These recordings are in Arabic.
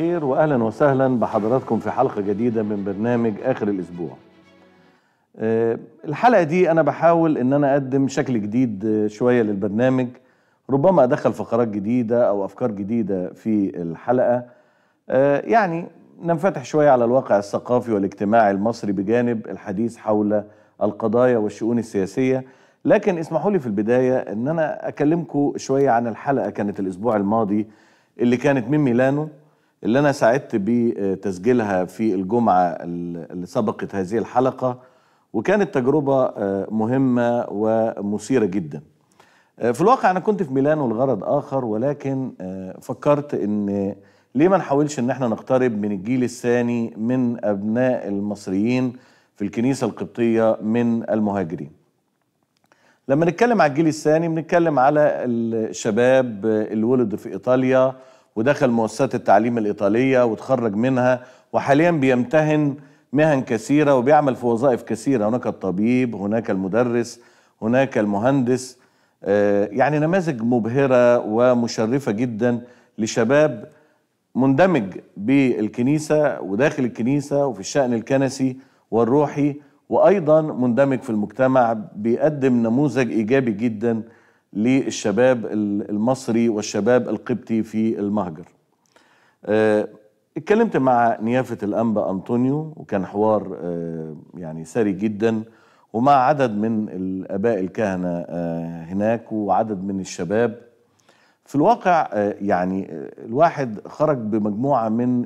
الخير واهلا وسهلا بحضراتكم في حلقه جديده من برنامج اخر الاسبوع. آه، الحلقه دي انا بحاول ان انا اقدم شكل جديد آه، شويه للبرنامج ربما ادخل فقرات جديده او افكار جديده في الحلقه آه، يعني ننفتح شويه على الواقع الثقافي والاجتماعي المصري بجانب الحديث حول القضايا والشؤون السياسيه لكن اسمحوا لي في البدايه ان انا اكلمكم شويه عن الحلقه كانت الاسبوع الماضي اللي كانت من ميلانو اللي أنا سعدت بتسجيلها في الجمعة اللي سبقت هذه الحلقة وكانت تجربة آه، مهمة ومثيرة جدا آه، في الواقع أنا كنت في ميلانو لغرض آخر ولكن آه، فكرت إن ليه ما نحاولش إن احنا نقترب من الجيل الثاني من أبناء المصريين في الكنيسة القبطية من المهاجرين لما نتكلم على الجيل الثاني بنتكلم على الشباب اللي ولدوا في إيطاليا ودخل مؤسسات التعليم الإيطالية وتخرج منها وحاليا بيمتهن مهن كثيرة وبيعمل في وظائف كثيرة هناك الطبيب هناك المدرس هناك المهندس آه، يعني نماذج مبهرة ومشرفة جدا لشباب مندمج بالكنيسة وداخل الكنيسة وفي الشأن الكنسي والروحي وأيضا مندمج في المجتمع بيقدم نموذج إيجابي جداً للشباب المصري والشباب القبطي في المهجر آه، اتكلمت مع نيافة الأنبا أنطونيو وكان حوار آه، يعني سري جدا ومع عدد من الآباء الكهنة آه، هناك وعدد من الشباب في الواقع يعني الواحد خرج بمجموعة من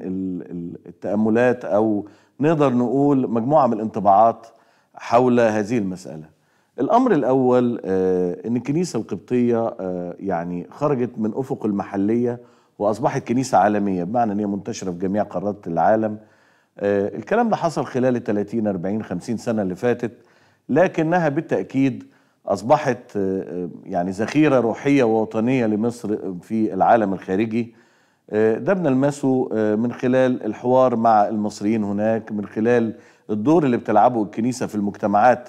التأملات أو نقدر نقول مجموعة من الانطباعات حول هذه المسألة الأمر الأول آه، أن الكنيسة القبطية آه، يعني خرجت من أفق المحلية وأصبحت كنيسة عالمية بمعنى أن هي منتشرة في جميع قارات العالم آه، الكلام ده حصل خلال 30 40 50 سنة اللي فاتت لكنها بالتأكيد أصبحت يعني ذخيرة روحية ووطنية لمصر في العالم الخارجي ده بنلمسه من خلال الحوار مع المصريين هناك من خلال الدور اللي بتلعبه الكنيسة في المجتمعات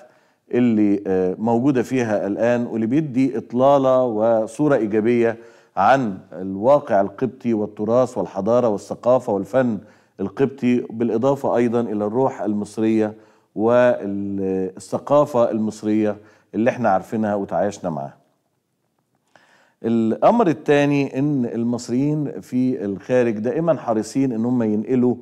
اللي آه، موجوده فيها الان واللي بيدي اطلاله وصوره ايجابيه عن الواقع القبطي والتراث والحضاره والثقافه والفن القبطي بالاضافه ايضا الى الروح المصريه والثقافه المصريه اللي احنا عارفينها وتعايشنا معاها. الامر الثاني ان المصريين في الخارج دائما حريصين ان هم ينقلوا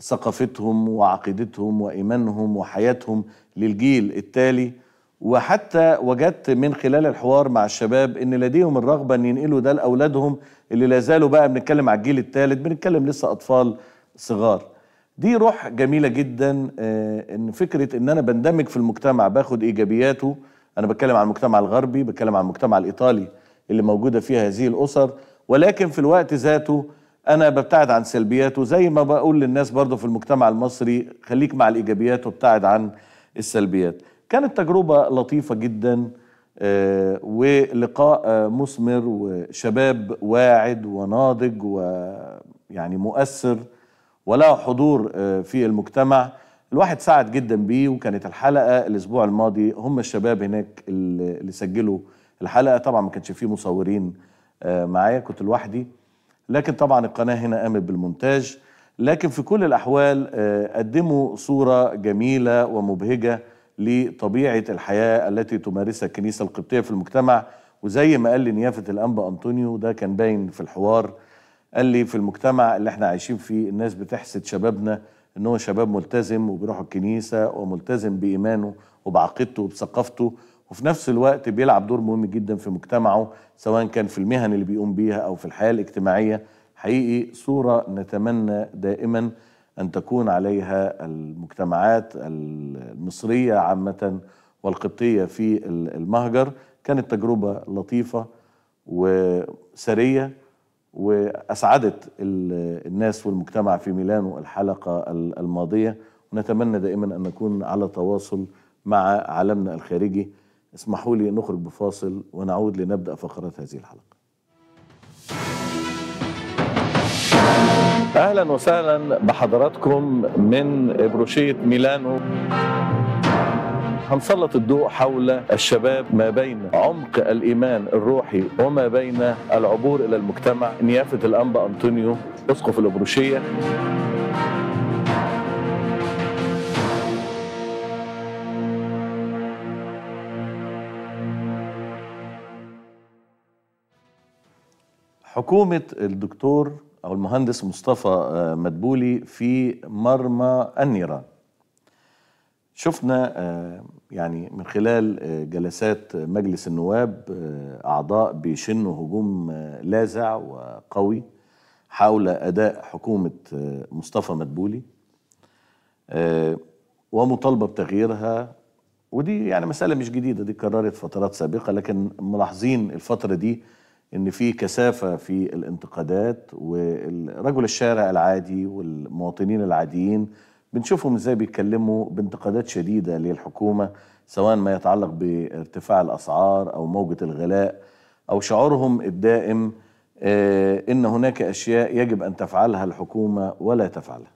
ثقافتهم وعقيدتهم وايمانهم وحياتهم للجيل التالي وحتى وجدت من خلال الحوار مع الشباب ان لديهم الرغبه ان ينقلوا ده لاولادهم اللي لا زالوا بقى بنتكلم على الجيل الثالث بنتكلم لسه اطفال صغار دي روح جميله جدا آه، ان فكره ان انا بندمج في المجتمع باخد ايجابياته انا بتكلم عن المجتمع الغربي بتكلم عن المجتمع الايطالي اللي موجوده فيها هذه الاسر ولكن في الوقت ذاته انا ببتعد عن سلبياته زي ما بقول للناس برضه في المجتمع المصري خليك مع الايجابيات وابتعد عن السلبيات كانت تجربة لطيفة جدا آه، ولقاء آه، مثمر وشباب واعد وناضج ويعني مؤثر وله حضور آه، في المجتمع الواحد سعد جدا بيه وكانت الحلقة الأسبوع الماضي هم الشباب هناك اللي سجلوا الحلقة طبعا ما كانش فيه مصورين معايا كنت لوحدي لكن طبعا القناة هنا قامت بالمونتاج لكن في كل الأحوال آه، قدموا صورة جميلة ومبهجة لطبيعة الحياة التي تمارسها الكنيسة القبطية في المجتمع وزي ما قال لي نيافة الأنبا أنطونيو ده كان باين في الحوار قال لي في المجتمع اللي احنا عايشين فيه الناس بتحسد شبابنا ان هو شباب ملتزم وبيروح الكنيسة وملتزم بإيمانه وبعقيدته وبثقافته وفي نفس الوقت بيلعب دور مهم جدا في مجتمعه سواء كان في المهن اللي بيقوم بيها أو في الحياة الاجتماعية حقيقي صورة نتمنى دائما أن تكون عليها المجتمعات المصرية عامة والقبطية في المهجر كانت تجربة لطيفة وسرية وأسعدت الناس والمجتمع في ميلانو الحلقة الماضية ونتمنى دائما أن نكون على تواصل مع عالمنا الخارجي اسمحوا لي نخرج بفاصل ونعود لنبدأ فقرات هذه الحلقة اهلا وسهلا بحضراتكم من بروشيه ميلانو هنسلط الضوء حول الشباب ما بين عمق الإيمان الروحي وما بين العبور إلى المجتمع نيافة الأنبا أنطونيو أسقف الأبروشية حكومة الدكتور أو المهندس مصطفى آه، مدبولي في مرمى النيران شفنا آه، يعني من خلال آه، جلسات مجلس النواب أعضاء بيشنوا هجوم لاذع وقوي حول أداء حكومة مصطفى مدبولي ومطالبة بتغييرها ودي يعني مسألة مش جديدة دي اتكررت فترات سابقة لكن ملاحظين الفترة دي ان في كثافه في الانتقادات ورجل الشارع العادي والمواطنين العاديين بنشوفهم ازاي بيتكلموا بانتقادات شديده للحكومه سواء ما يتعلق بارتفاع الاسعار او موجه الغلاء او شعورهم الدائم آه، ان هناك اشياء يجب ان تفعلها الحكومه ولا تفعلها.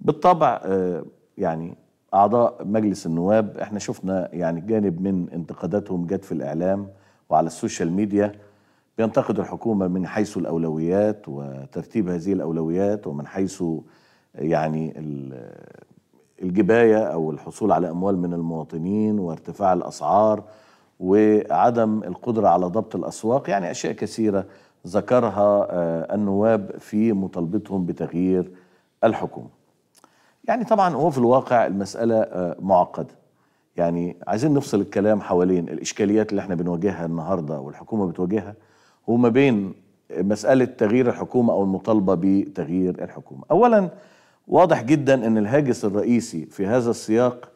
بالطبع آه، يعني اعضاء مجلس النواب احنا شفنا يعني جانب من انتقاداتهم جت في الاعلام وعلى السوشيال ميديا بينتقد الحكومة من حيث الأولويات وترتيب هذه الأولويات ومن حيث يعني الجباية أو الحصول على أموال من المواطنين وارتفاع الأسعار وعدم القدرة على ضبط الأسواق يعني أشياء كثيرة ذكرها آه، النواب في مطالبتهم بتغيير الحكومة يعني طبعا هو في الواقع المسألة آه، معقدة يعني عايزين نفصل الكلام حوالين الإشكاليات اللي احنا بنواجهها النهاردة والحكومة بتواجهها وما بين مسألة تغيير الحكومة أو المطالبة بتغيير الحكومة أولا واضح جدا أن الهاجس الرئيسي في هذا السياق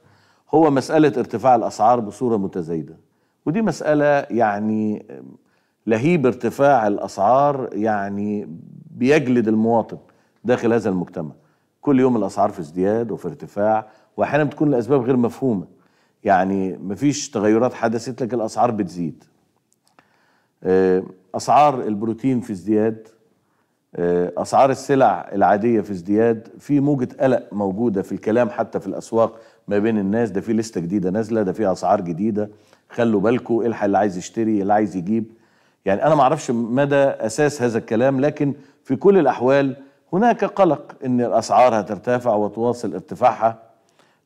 هو مسألة ارتفاع الأسعار بصورة متزايدة ودي مسألة يعني لهيب ارتفاع الأسعار يعني بيجلد المواطن داخل هذا المجتمع كل يوم الأسعار في ازدياد وفي ارتفاع وأحيانا بتكون الأسباب غير مفهومة يعني مفيش تغيرات حدثت لك الأسعار بتزيد آه، اسعار البروتين في ازدياد آه، اسعار السلع العاديه في ازدياد في موجه قلق موجوده في الكلام حتى في الاسواق ما بين الناس ده في لسته جديده نازله ده في اسعار جديده خلوا بالكم الحق اللي عايز يشتري اللي عايز يجيب يعني انا ما اعرفش مدى اساس هذا الكلام لكن في كل الاحوال هناك قلق ان الاسعار هترتفع وتواصل ارتفاعها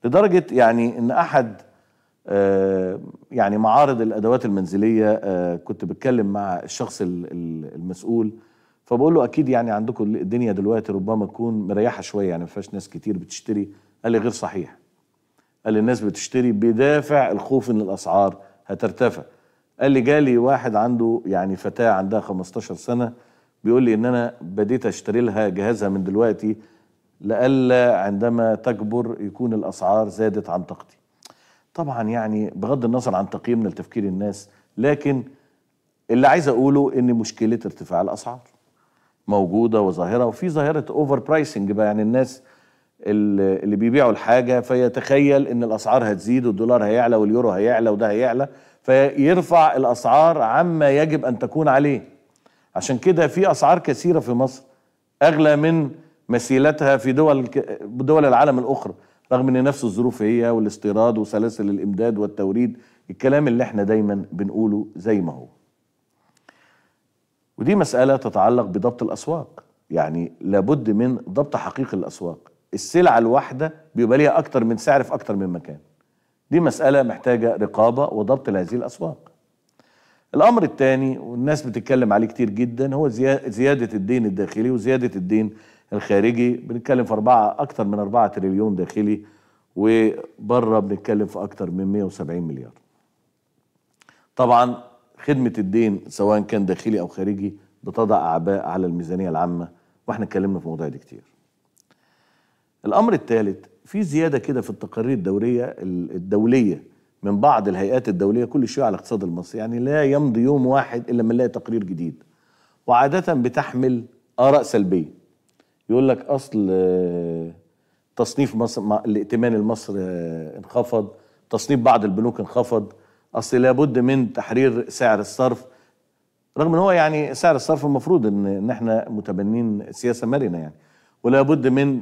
لدرجه يعني ان احد آه، يعني معارض الادوات المنزليه آه، كنت بتكلم مع الشخص المسؤول فبقول له اكيد يعني عندكم الدنيا دلوقتي ربما تكون مريحه شويه يعني ما فيهاش ناس كتير بتشتري قال لي غير صحيح قال لي الناس بتشتري بدافع الخوف ان الاسعار هترتفع قال لي جالي واحد عنده يعني فتاه عندها 15 سنه بيقول لي ان انا بديت اشتري لها جهازها من دلوقتي لالا عندما تكبر يكون الاسعار زادت عن طاقتي طبعا يعني بغض النظر عن تقييمنا لتفكير الناس لكن اللي عايز اقوله ان مشكله ارتفاع الاسعار موجوده وظاهره وفي ظاهره اوفر برايسنج بقى يعني الناس اللي بيبيعوا الحاجه فيتخيل ان الاسعار هتزيد والدولار هيعلى واليورو هيعلى وده هيعلى فيرفع الاسعار عما يجب ان تكون عليه عشان كده في اسعار كثيره في مصر اغلى من مثيلتها في دول دول العالم الاخرى رغم ان نفس الظروف هي والاستيراد وسلاسل الامداد والتوريد الكلام اللي احنا دايما بنقوله زي ما هو ودي مسألة تتعلق بضبط الأسواق يعني لابد من ضبط حقيقي الأسواق السلعة الواحدة بيبقى ليها أكتر من سعر في أكتر من مكان دي مسألة محتاجة رقابة وضبط لهذه الأسواق الأمر الثاني والناس بتتكلم عليه كتير جدا هو زيادة الدين الداخلي وزيادة الدين الخارجي بنتكلم في أربعة اكثر من 4 تريليون داخلي وبره بنتكلم في اكثر من 170 مليار طبعا خدمة الدين سواء كان داخلي أو خارجي بتضع أعباء على الميزانية العامة واحنا اتكلمنا في الموضوع ده كتير الأمر الثالث في زيادة كده في التقارير الدورية الدولية من بعض الهيئات الدولية كل شيء على الاقتصاد المصري يعني لا يمضي يوم واحد إلا ما نلاقي تقرير جديد وعادة بتحمل آراء سلبية يقول لك اصل آه، تصنيف مصر الائتمان المصري آه، انخفض تصنيف بعض البنوك انخفض اصل لابد من تحرير سعر الصرف رغم ان هو يعني سعر الصرف المفروض ان ان احنا متبنين سياسه مرنه يعني ولا بد من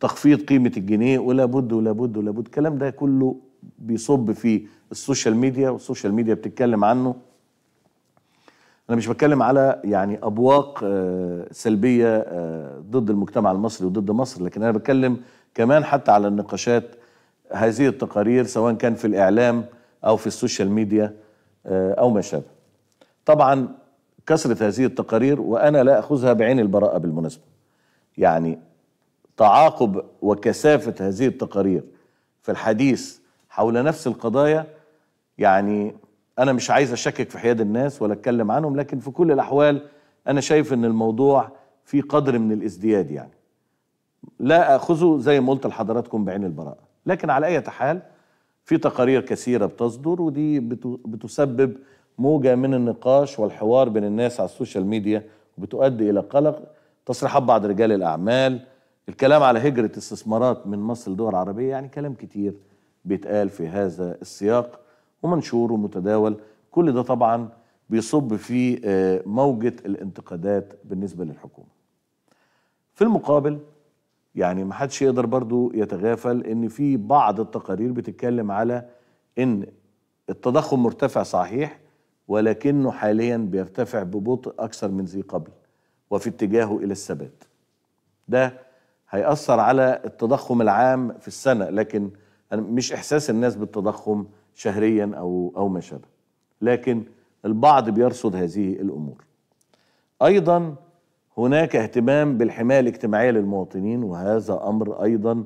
تخفيض قيمه الجنيه ولا بد ولا بد ولا بد الكلام ده كله بيصب في السوشيال ميديا والسوشيال ميديا بتتكلم عنه انا مش بتكلم على يعني ابواق آه، سلبيه آه، ضد المجتمع المصري وضد مصر لكن انا بتكلم كمان حتى على النقاشات هذه التقارير سواء كان في الاعلام او في السوشيال ميديا آه، او ما شابه طبعا كثره هذه التقارير وانا لا اخذها بعين البراءه بالمناسبه يعني تعاقب وكثافه هذه التقارير في الحديث حول نفس القضايا يعني انا مش عايز اشكك في حياد الناس ولا اتكلم عنهم لكن في كل الاحوال انا شايف ان الموضوع في قدر من الازدياد يعني لا اخذه زي ما قلت لحضراتكم بعين البراءه لكن على اي حال في تقارير كثيره بتصدر ودي بتسبب موجه من النقاش والحوار بين الناس على السوشيال ميديا وبتؤدي الى قلق تصريحات بعض رجال الاعمال الكلام على هجره استثمارات من مصر لدول عربيه يعني كلام كتير بيتقال في هذا السياق ومنشور ومتداول كل ده طبعا بيصب في آه، موجة الانتقادات بالنسبة للحكومة في المقابل يعني ما حدش يقدر برضو يتغافل ان في بعض التقارير بتتكلم على ان التضخم مرتفع صحيح ولكنه حاليا بيرتفع ببطء اكثر من ذي قبل وفي اتجاهه الى الثبات ده هيأثر على التضخم العام في السنة لكن مش إحساس الناس بالتضخم شهريا أو, أو ما شابه لكن البعض بيرصد هذه الأمور أيضا هناك اهتمام بالحماية الاجتماعية للمواطنين وهذا أمر أيضا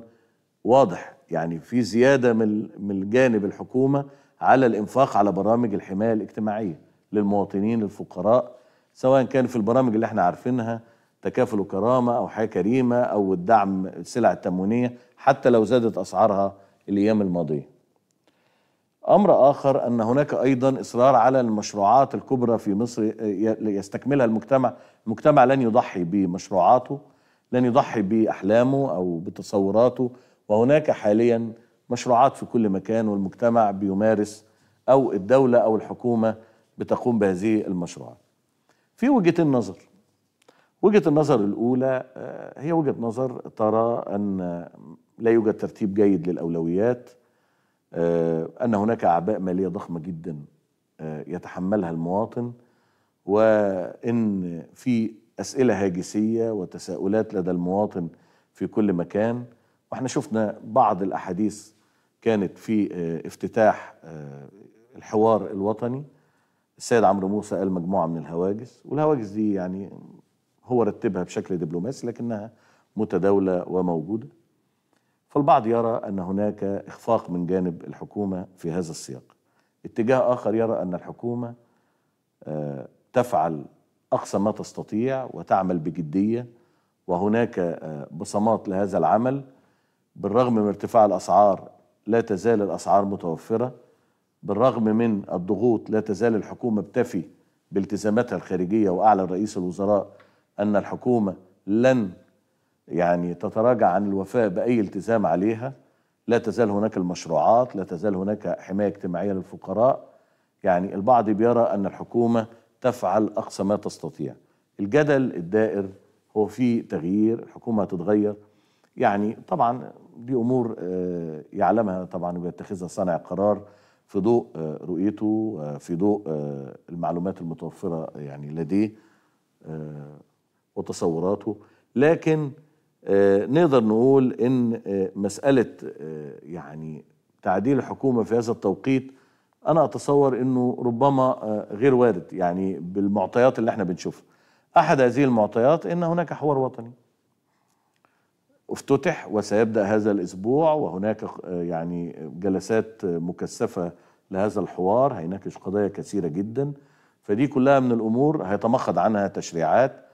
واضح يعني في زيادة من من جانب الحكومة على الإنفاق على برامج الحماية الاجتماعية للمواطنين الفقراء سواء كان في البرامج اللي احنا عارفينها تكافل وكرامة أو حياة كريمة أو الدعم السلع التموينية حتى لو زادت أسعارها الأيام الماضية امر اخر ان هناك ايضا اصرار على المشروعات الكبرى في مصر يستكملها المجتمع، المجتمع لن يضحي بمشروعاته، لن يضحي باحلامه او بتصوراته، وهناك حاليا مشروعات في كل مكان والمجتمع بيمارس او الدوله او الحكومه بتقوم بهذه المشروعات. في وجهتين نظر. وجهه النظر الاولى آه، هي وجهه نظر ترى ان لا يوجد ترتيب جيد للاولويات آه، أن هناك أعباء مالية ضخمة جدا آه، يتحملها المواطن وإن في أسئلة هاجسية وتساؤلات لدى المواطن في كل مكان وإحنا شفنا بعض الأحاديث كانت في آه، افتتاح الحوار الوطني السيد عمرو موسى قال مجموعة من الهواجس والهواجس دي يعني هو رتبها بشكل دبلوماسي لكنها متداولة وموجودة فالبعض يرى أن هناك إخفاق من جانب الحكومة في هذا السياق اتجاه آخر يرى أن الحكومة آه، تفعل أقصى ما تستطيع وتعمل بجدية وهناك آه، بصمات لهذا العمل بالرغم من ارتفاع الأسعار لا تزال الأسعار متوفرة بالرغم من الضغوط لا تزال الحكومة بتفي بالتزاماتها الخارجية وأعلن رئيس الوزراء أن الحكومة لن يعني تتراجع عن الوفاء باي التزام عليها لا تزال هناك المشروعات لا تزال هناك حمايه اجتماعيه للفقراء يعني البعض بيرى ان الحكومه تفعل اقصى ما تستطيع الجدل الدائر هو في تغيير الحكومه هتتغير يعني طبعا دي امور آه، يعلمها طبعا ويتخذها صانع قرار في ضوء آه، رؤيته آه، في ضوء المعلومات المتوفره يعني لديه وتصوراته لكن آه، نقدر نقول ان آه، مساله آه، يعني تعديل الحكومه في هذا التوقيت انا اتصور انه ربما غير وارد يعني بالمعطيات اللي احنا بنشوفها احد هذه المعطيات ان هناك حوار وطني افتتح وسيبدا هذا الاسبوع وهناك يعني جلسات مكثفه لهذا الحوار هيناقش قضايا كثيره جدا فدي كلها من الامور هيتمخض عنها تشريعات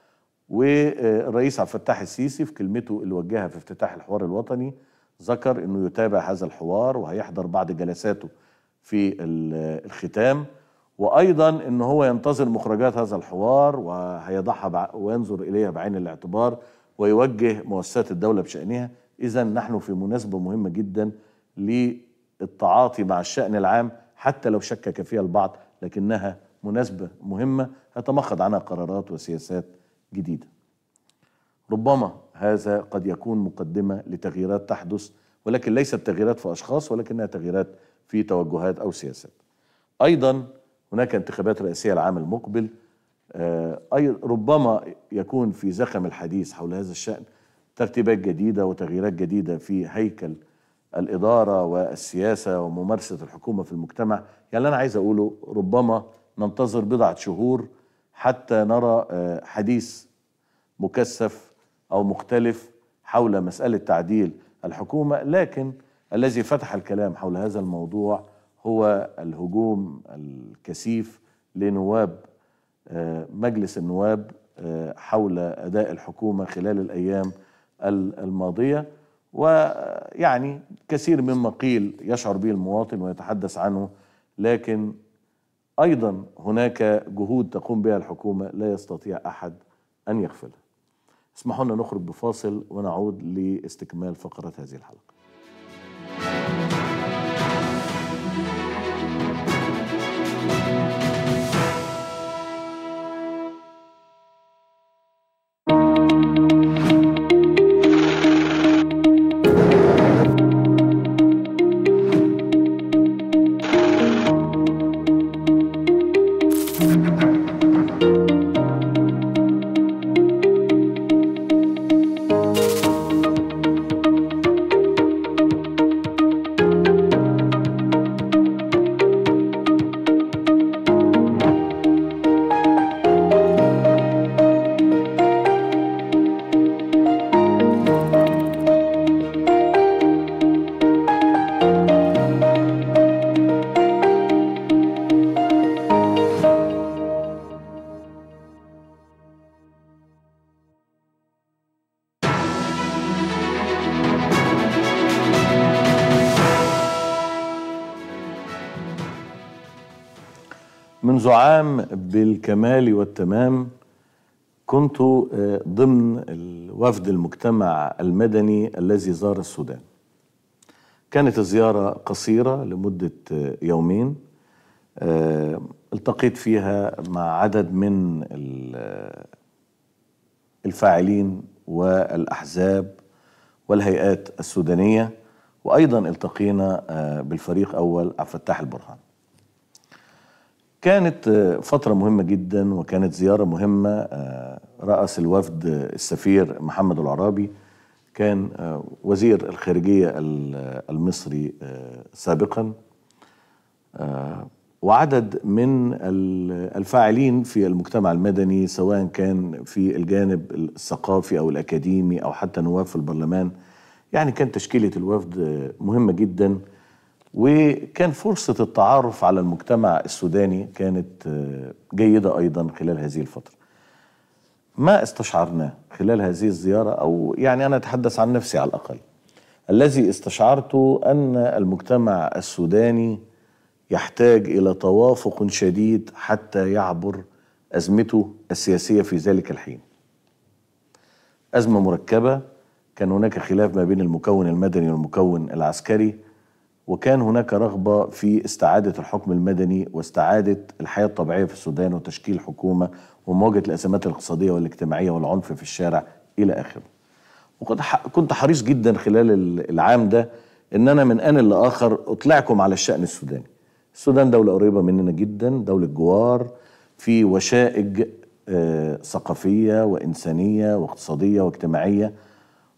والرئيس عبد الفتاح السيسي في كلمته اللي وجهها في افتتاح الحوار الوطني ذكر انه يتابع هذا الحوار وهيحضر بعض جلساته في الختام وايضا ان هو ينتظر مخرجات هذا الحوار وهيضعها وينظر اليها بعين الاعتبار ويوجه مؤسسات الدوله بشانها اذا نحن في مناسبه مهمه جدا للتعاطي مع الشان العام حتى لو شكك فيها البعض لكنها مناسبه مهمه هتمخض عنها قرارات وسياسات جديده ربما هذا قد يكون مقدمه لتغييرات تحدث ولكن ليست تغييرات في اشخاص ولكنها تغييرات في توجهات او سياسات ايضا هناك انتخابات رئاسيه العام المقبل آه، أي ربما يكون في زخم الحديث حول هذا الشأن ترتيبات جديدة وتغييرات جديدة في هيكل الإدارة والسياسة وممارسة الحكومة في المجتمع يعني أنا عايز أقوله ربما ننتظر بضعة شهور حتى نرى آه، حديث مكثف أو مختلف حول مسألة تعديل الحكومة لكن الذي فتح الكلام حول هذا الموضوع هو الهجوم الكثيف لنواب آه، مجلس النواب آه، حول أداء الحكومة خلال الأيام الماضية ويعني كثير مما قيل يشعر به المواطن ويتحدث عنه لكن ايضا هناك جهود تقوم بها الحكومه لا يستطيع احد ان يغفلها. اسمحوا لنا نخرج بفاصل ونعود لاستكمال فقره هذه الحلقه. منذ عام بالكمال والتمام كنت آه، ضمن وفد المجتمع المدني الذي زار السودان كانت الزيارة قصيرة لمدة آه، يومين آه، التقيت فيها مع عدد من الفاعلين والأحزاب والهيئات السودانية وأيضا التقينا بالفريق أول عبد الفتاح البرهان كانت آه، فترة مهمة جدا وكانت زيارة مهمة آه، رأس الوفد السفير محمد العرابي كان آه، وزير الخارجية المصري سابقا وعدد من الفاعلين في المجتمع المدني سواء كان في الجانب الثقافي أو الأكاديمي أو حتى نواب في البرلمان يعني كانت تشكيلة الوفد مهمة جداً وكان فرصة التعرف على المجتمع السوداني كانت آه، جيدة أيضا خلال هذه الفترة ما استشعرناه خلال هذه الزيارة أو يعني أنا أتحدث عن نفسي على الأقل الذي استشعرته أن المجتمع السوداني يحتاج إلى توافق شديد حتى يعبر أزمته السياسية في ذلك الحين أزمة مركبة كان هناك خلاف ما بين المكون المدني والمكون العسكري وكان هناك رغبة في استعادة الحكم المدني واستعادة الحياة الطبيعية في السودان وتشكيل حكومة ومواجهة الأزمات الاقتصادية والاجتماعية والعنف في الشارع إلى آخره وقد كنت حريص جدا خلال العام ده ان انا من ان لاخر اطلعكم على الشان السوداني السودان دوله قريبه مننا جدا دوله جوار في وشائج آه، ثقافيه وانسانيه واقتصاديه واجتماعيه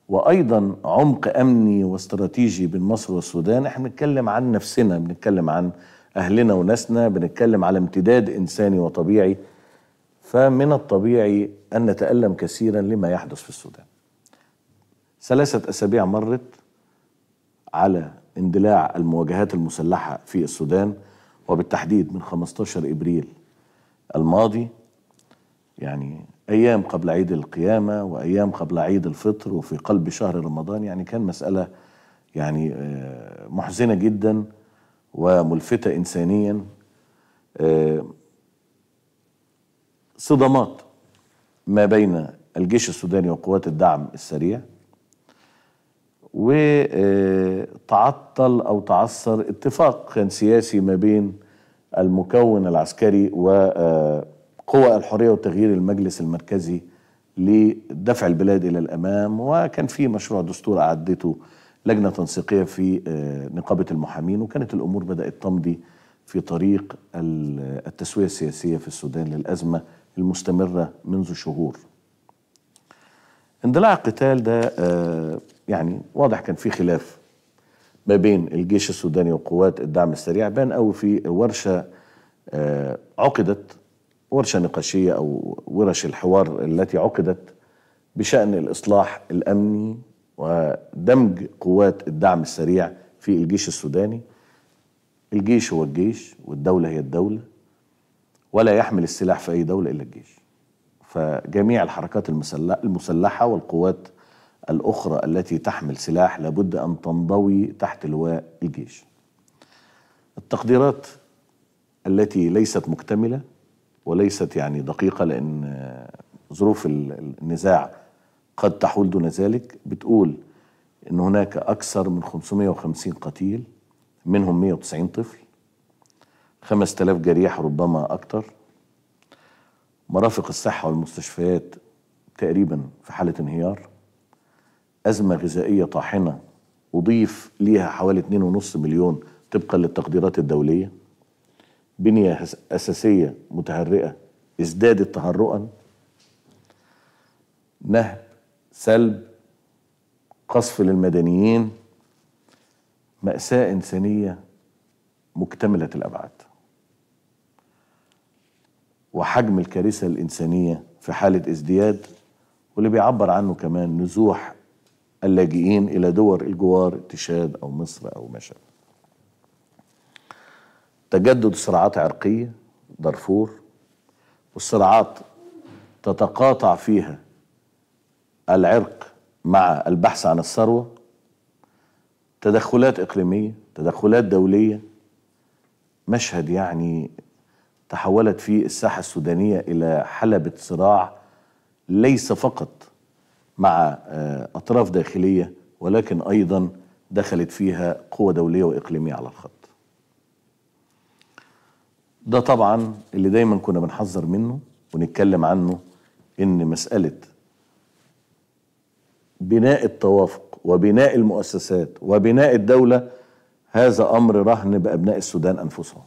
وايضا عمق امني واستراتيجي بين مصر والسودان احنا بنتكلم عن نفسنا بنتكلم عن اهلنا وناسنا بنتكلم على امتداد انساني وطبيعي فمن الطبيعي ان نتالم كثيرا لما يحدث في السودان ثلاثه اسابيع مرت على اندلاع المواجهات المسلحه في السودان وبالتحديد من 15 ابريل الماضي يعني أيام قبل عيد القيامة وأيام قبل عيد الفطر وفي قلب شهر رمضان يعني كان مسألة يعني آه، محزنة جدا وملفتة إنسانيا آه، صدامات ما بين الجيش السوداني وقوات الدعم السريع وتعطل آه، أو تعثر اتفاق كان سياسي ما بين المكون العسكري و قوى الحرية وتغيير المجلس المركزي لدفع البلاد إلى الأمام وكان في مشروع دستور أعدته لجنة تنسيقية في آه، نقابة المحامين وكانت الأمور بدأت تمضي في طريق التسوية السياسية في السودان للأزمة المستمرة منذ شهور اندلاع القتال ده آه، يعني واضح كان في خلاف ما بين الجيش السوداني وقوات الدعم السريع بان قوي في ورشه آه، عقدت ورشه نقاشيه او ورش الحوار التي عقدت بشان الاصلاح الامني ودمج قوات الدعم السريع في الجيش السوداني الجيش هو الجيش والدوله هي الدوله ولا يحمل السلاح في اي دوله الا الجيش فجميع الحركات المسلحه والقوات الاخرى التي تحمل سلاح لابد ان تنضوي تحت لواء الجيش التقديرات التي ليست مكتمله وليست يعني دقيقة لأن ظروف النزاع قد تحول دون ذلك بتقول أن هناك أكثر من 550 قتيل منهم 190 طفل 5000 جريح ربما أكثر مرافق الصحة والمستشفيات تقريبا في حالة انهيار أزمة غذائية طاحنة أضيف ليها حوالي 2.5 مليون طبقا للتقديرات الدولية بنية أساسية متهرئة ازدادت تهرؤا نهب سلب قصف للمدنيين مأساة إنسانية مكتملة الأبعاد وحجم الكارثة الإنسانية في حالة ازدياد واللي بيعبر عنه كمان نزوح اللاجئين إلى دول الجوار تشاد أو مصر أو ما شابه تجدد صراعات عرقية دارفور والصراعات تتقاطع فيها العرق مع البحث عن الثروة تدخلات إقليمية تدخلات دولية مشهد يعني تحولت فيه الساحة السودانية إلى حلبة صراع ليس فقط مع آه، أطراف داخلية ولكن أيضا دخلت فيها قوة دولية وإقليمية على الخط ده طبعا اللي دايما كنا بنحذر منه ونتكلم عنه ان مساله بناء التوافق وبناء المؤسسات وبناء الدوله هذا امر رهن بابناء السودان انفسهم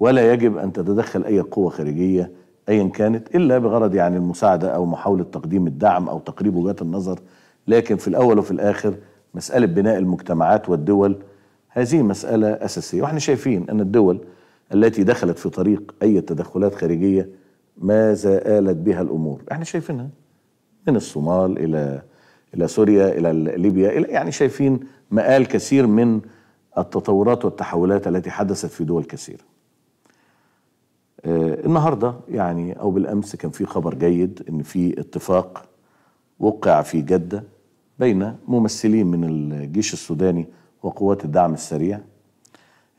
ولا يجب ان تتدخل اي قوه خارجيه ايا كانت الا بغرض يعني المساعده او محاوله تقديم الدعم او تقريب وجهات النظر لكن في الاول وفي الاخر مساله بناء المجتمعات والدول هذه مساله اساسيه واحنا شايفين ان الدول التي دخلت في طريق أي تدخلات خارجية ماذا آلت بها الأمور احنا شايفينها من الصومال إلى إلى سوريا إلى ليبيا إلى يعني شايفين مآل كثير من التطورات والتحولات التي حدثت في دول كثيرة آه، النهاردة يعني أو بالأمس كان في خبر جيد إن في اتفاق وقع في جدة بين ممثلين من الجيش السوداني وقوات الدعم السريع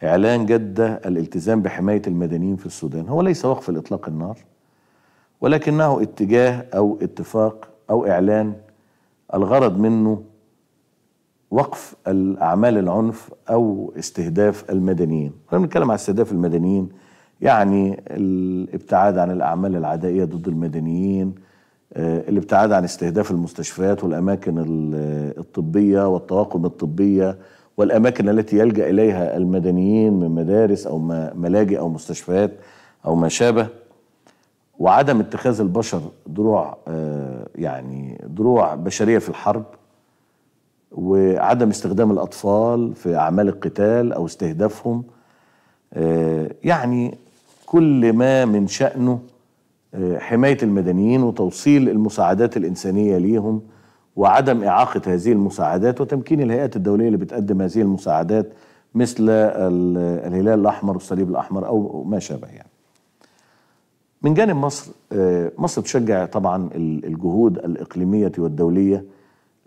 إعلان جدة الالتزام بحماية المدنيين في السودان هو ليس وقف الإطلاق النار ولكنه اتجاه أو اتفاق أو إعلان الغرض منه وقف الأعمال العنف أو استهداف المدنيين لما نتكلم عن استهداف المدنيين يعني الابتعاد عن الأعمال العدائية ضد المدنيين آه، الابتعاد عن استهداف المستشفيات والأماكن الطبية والطواقم الطبية والأماكن التي يلجأ إليها المدنيين من مدارس أو ملاجئ أو مستشفيات أو ما شابه وعدم اتخاذ البشر دروع آه، يعني دروع بشرية في الحرب وعدم استخدام الأطفال في أعمال القتال أو استهدافهم آه، يعني كل ما من شأنه آه، حماية المدنيين وتوصيل المساعدات الإنسانية ليهم وعدم إعاقة هذه المساعدات وتمكين الهيئات الدولية اللي بتقدم هذه المساعدات مثل الهلال الأحمر والصليب الأحمر أو ما شابه يعني من جانب مصر آه، مصر تشجع طبعا الجهود الإقليمية والدولية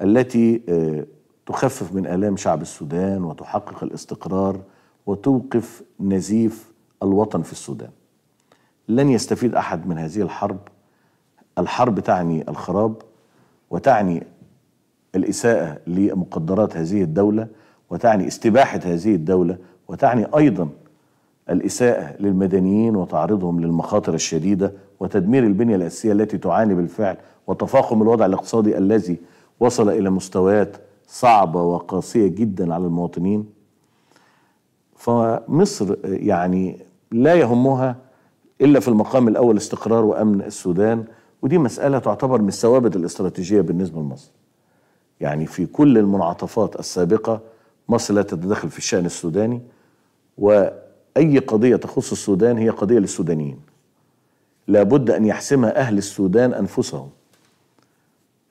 التي آه، تخفف من آلام شعب السودان وتحقق الاستقرار وتوقف نزيف الوطن في السودان لن يستفيد أحد من هذه الحرب الحرب تعني الخراب وتعني الإساءة لمقدرات هذه الدولة وتعني استباحة هذه الدولة وتعني أيضا الإساءة للمدنيين وتعرضهم للمخاطر الشديدة وتدمير البنية الأساسية التي تعاني بالفعل وتفاقم الوضع الاقتصادي الذي وصل إلى مستويات صعبة وقاسية جدا على المواطنين فمصر يعني لا يهمها إلا في المقام الأول استقرار وأمن السودان ودي مسألة تعتبر من الثوابت الاستراتيجية بالنسبة لمصر يعني في كل المنعطفات السابقة مصر لا تتدخل في الشأن السوداني وأي قضية تخص السودان هي قضية للسودانيين لابد أن يحسمها أهل السودان أنفسهم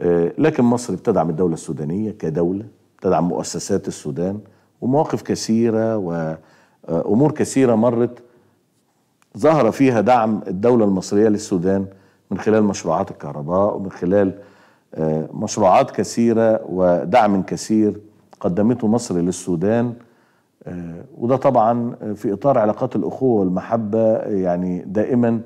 آه، لكن مصر بتدعم الدولة السودانية كدولة تدعم مؤسسات السودان ومواقف كثيرة وأمور كثيرة مرت ظهر فيها دعم الدولة المصرية للسودان من خلال مشروعات الكهرباء ومن خلال آه، مشروعات كثيرة ودعم كثير قدمته مصر للسودان آه، وده طبعا في إطار علاقات الأخوة والمحبة يعني دائما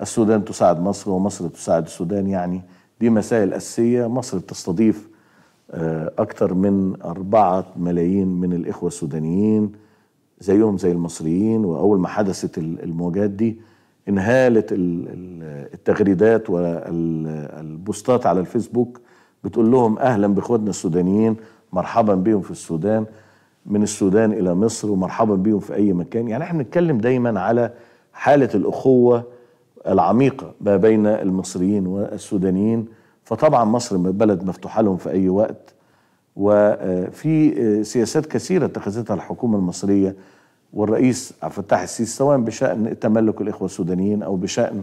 السودان تساعد مصر ومصر تساعد السودان يعني دي مسائل أساسية مصر بتستضيف آه، أكثر من أربعة ملايين من الإخوة السودانيين زيهم زي المصريين وأول ما حدثت المواجهات دي انهاله التغريدات والبوستات على الفيسبوك بتقول لهم اهلا باخواتنا السودانيين مرحبا بهم في السودان من السودان الى مصر ومرحبا بهم في اي مكان يعني احنا بنتكلم دايما على حاله الاخوه العميقه ما بين المصريين والسودانيين فطبعا مصر بلد مفتوحه لهم في اي وقت وفي سياسات كثيره اتخذتها الحكومه المصريه والرئيس عبد الفتاح السيسي سواء بشان تملك الاخوه السودانيين او بشان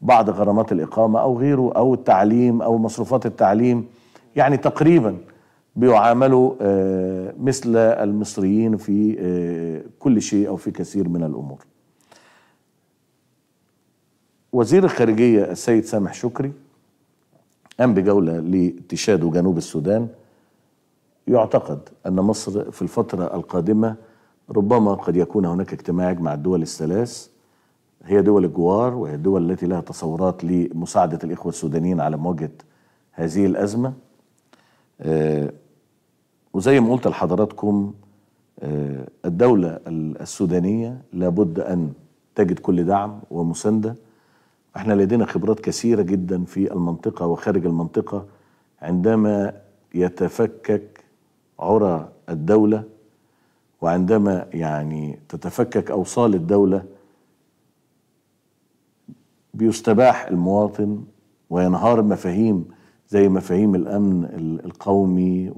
بعض غرامات الاقامه او غيره او التعليم او مصروفات التعليم يعني تقريبا بيعاملوا آه، مثل المصريين في آه، كل شيء او في كثير من الامور. وزير الخارجيه السيد سامح شكري قام بجوله لتشاد وجنوب السودان يعتقد ان مصر في الفتره القادمه ربما قد يكون هناك اجتماع مع الدول الثلاث هي دول الجوار وهي الدول التي لها تصورات لمساعدة الإخوة السودانيين على مواجهة هذه الأزمة آه، وزي ما قلت لحضراتكم آه، الدولة السودانية لابد أن تجد كل دعم ومساندة احنا لدينا خبرات كثيرة جدا في المنطقة وخارج المنطقة عندما يتفكك عرى الدولة وعندما يعني تتفكك أوصال الدولة بيستباح المواطن وينهار مفاهيم زي مفاهيم الأمن القومي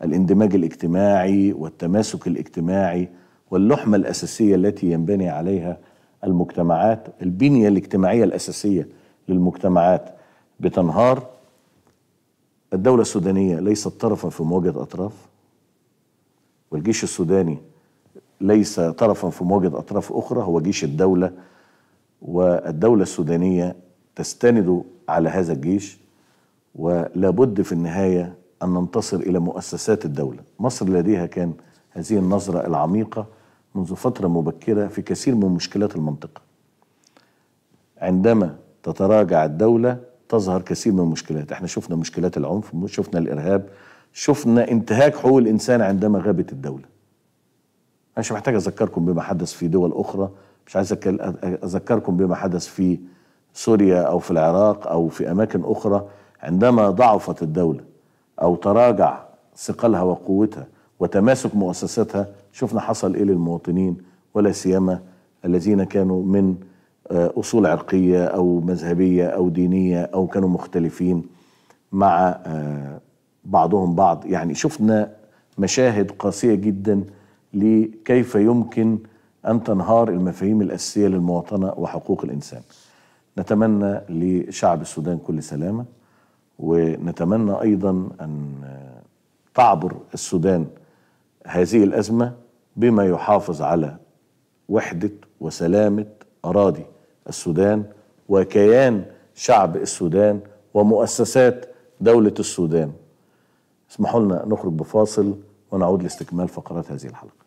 والاندماج الاجتماعي والتماسك الاجتماعي واللحمة الأساسية التي ينبني عليها المجتمعات البنية الاجتماعية الأساسية للمجتمعات بتنهار الدولة السودانية ليست طرفا في مواجهة أطراف والجيش السوداني ليس طرفا في مواجهة أطراف أخرى هو جيش الدولة والدولة السودانية تستند على هذا الجيش ولا بد في النهاية أن ننتصر إلى مؤسسات الدولة مصر لديها كان هذه النظرة العميقة منذ فترة مبكرة في كثير من مشكلات المنطقة عندما تتراجع الدولة تظهر كثير من المشكلات احنا شفنا مشكلات العنف شفنا الإرهاب شفنا انتهاك حقوق الانسان عندما غابت الدوله انا مش محتاج اذكركم بما حدث في دول اخرى مش عايز اذكركم بما حدث في سوريا او في العراق او في اماكن اخرى عندما ضعفت الدوله او تراجع ثقلها وقوتها وتماسك مؤسساتها شفنا حصل ايه للمواطنين ولا سيما الذين كانوا من آه، اصول عرقيه او مذهبيه او دينيه او كانوا مختلفين مع آه، بعضهم بعض يعني شفنا مشاهد قاسية جدا لكيف يمكن أن تنهار المفاهيم الأساسية للمواطنة وحقوق الإنسان نتمنى لشعب السودان كل سلامة ونتمنى أيضا أن تعبر السودان هذه الأزمة بما يحافظ على وحدة وسلامة أراضي السودان وكيان شعب السودان ومؤسسات دولة السودان اسمحوا لنا نخرج بفاصل ونعود لاستكمال فقرات هذه الحلقه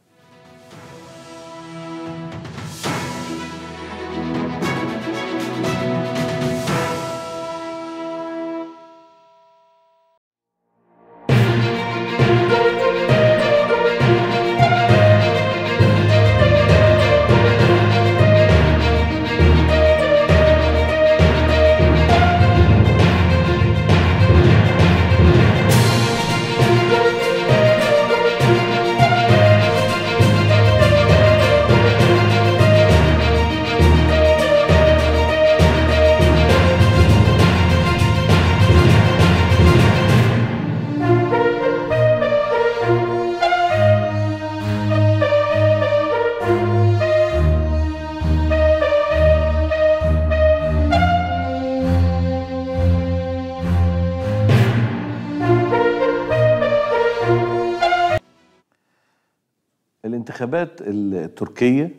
الانتخابات التركية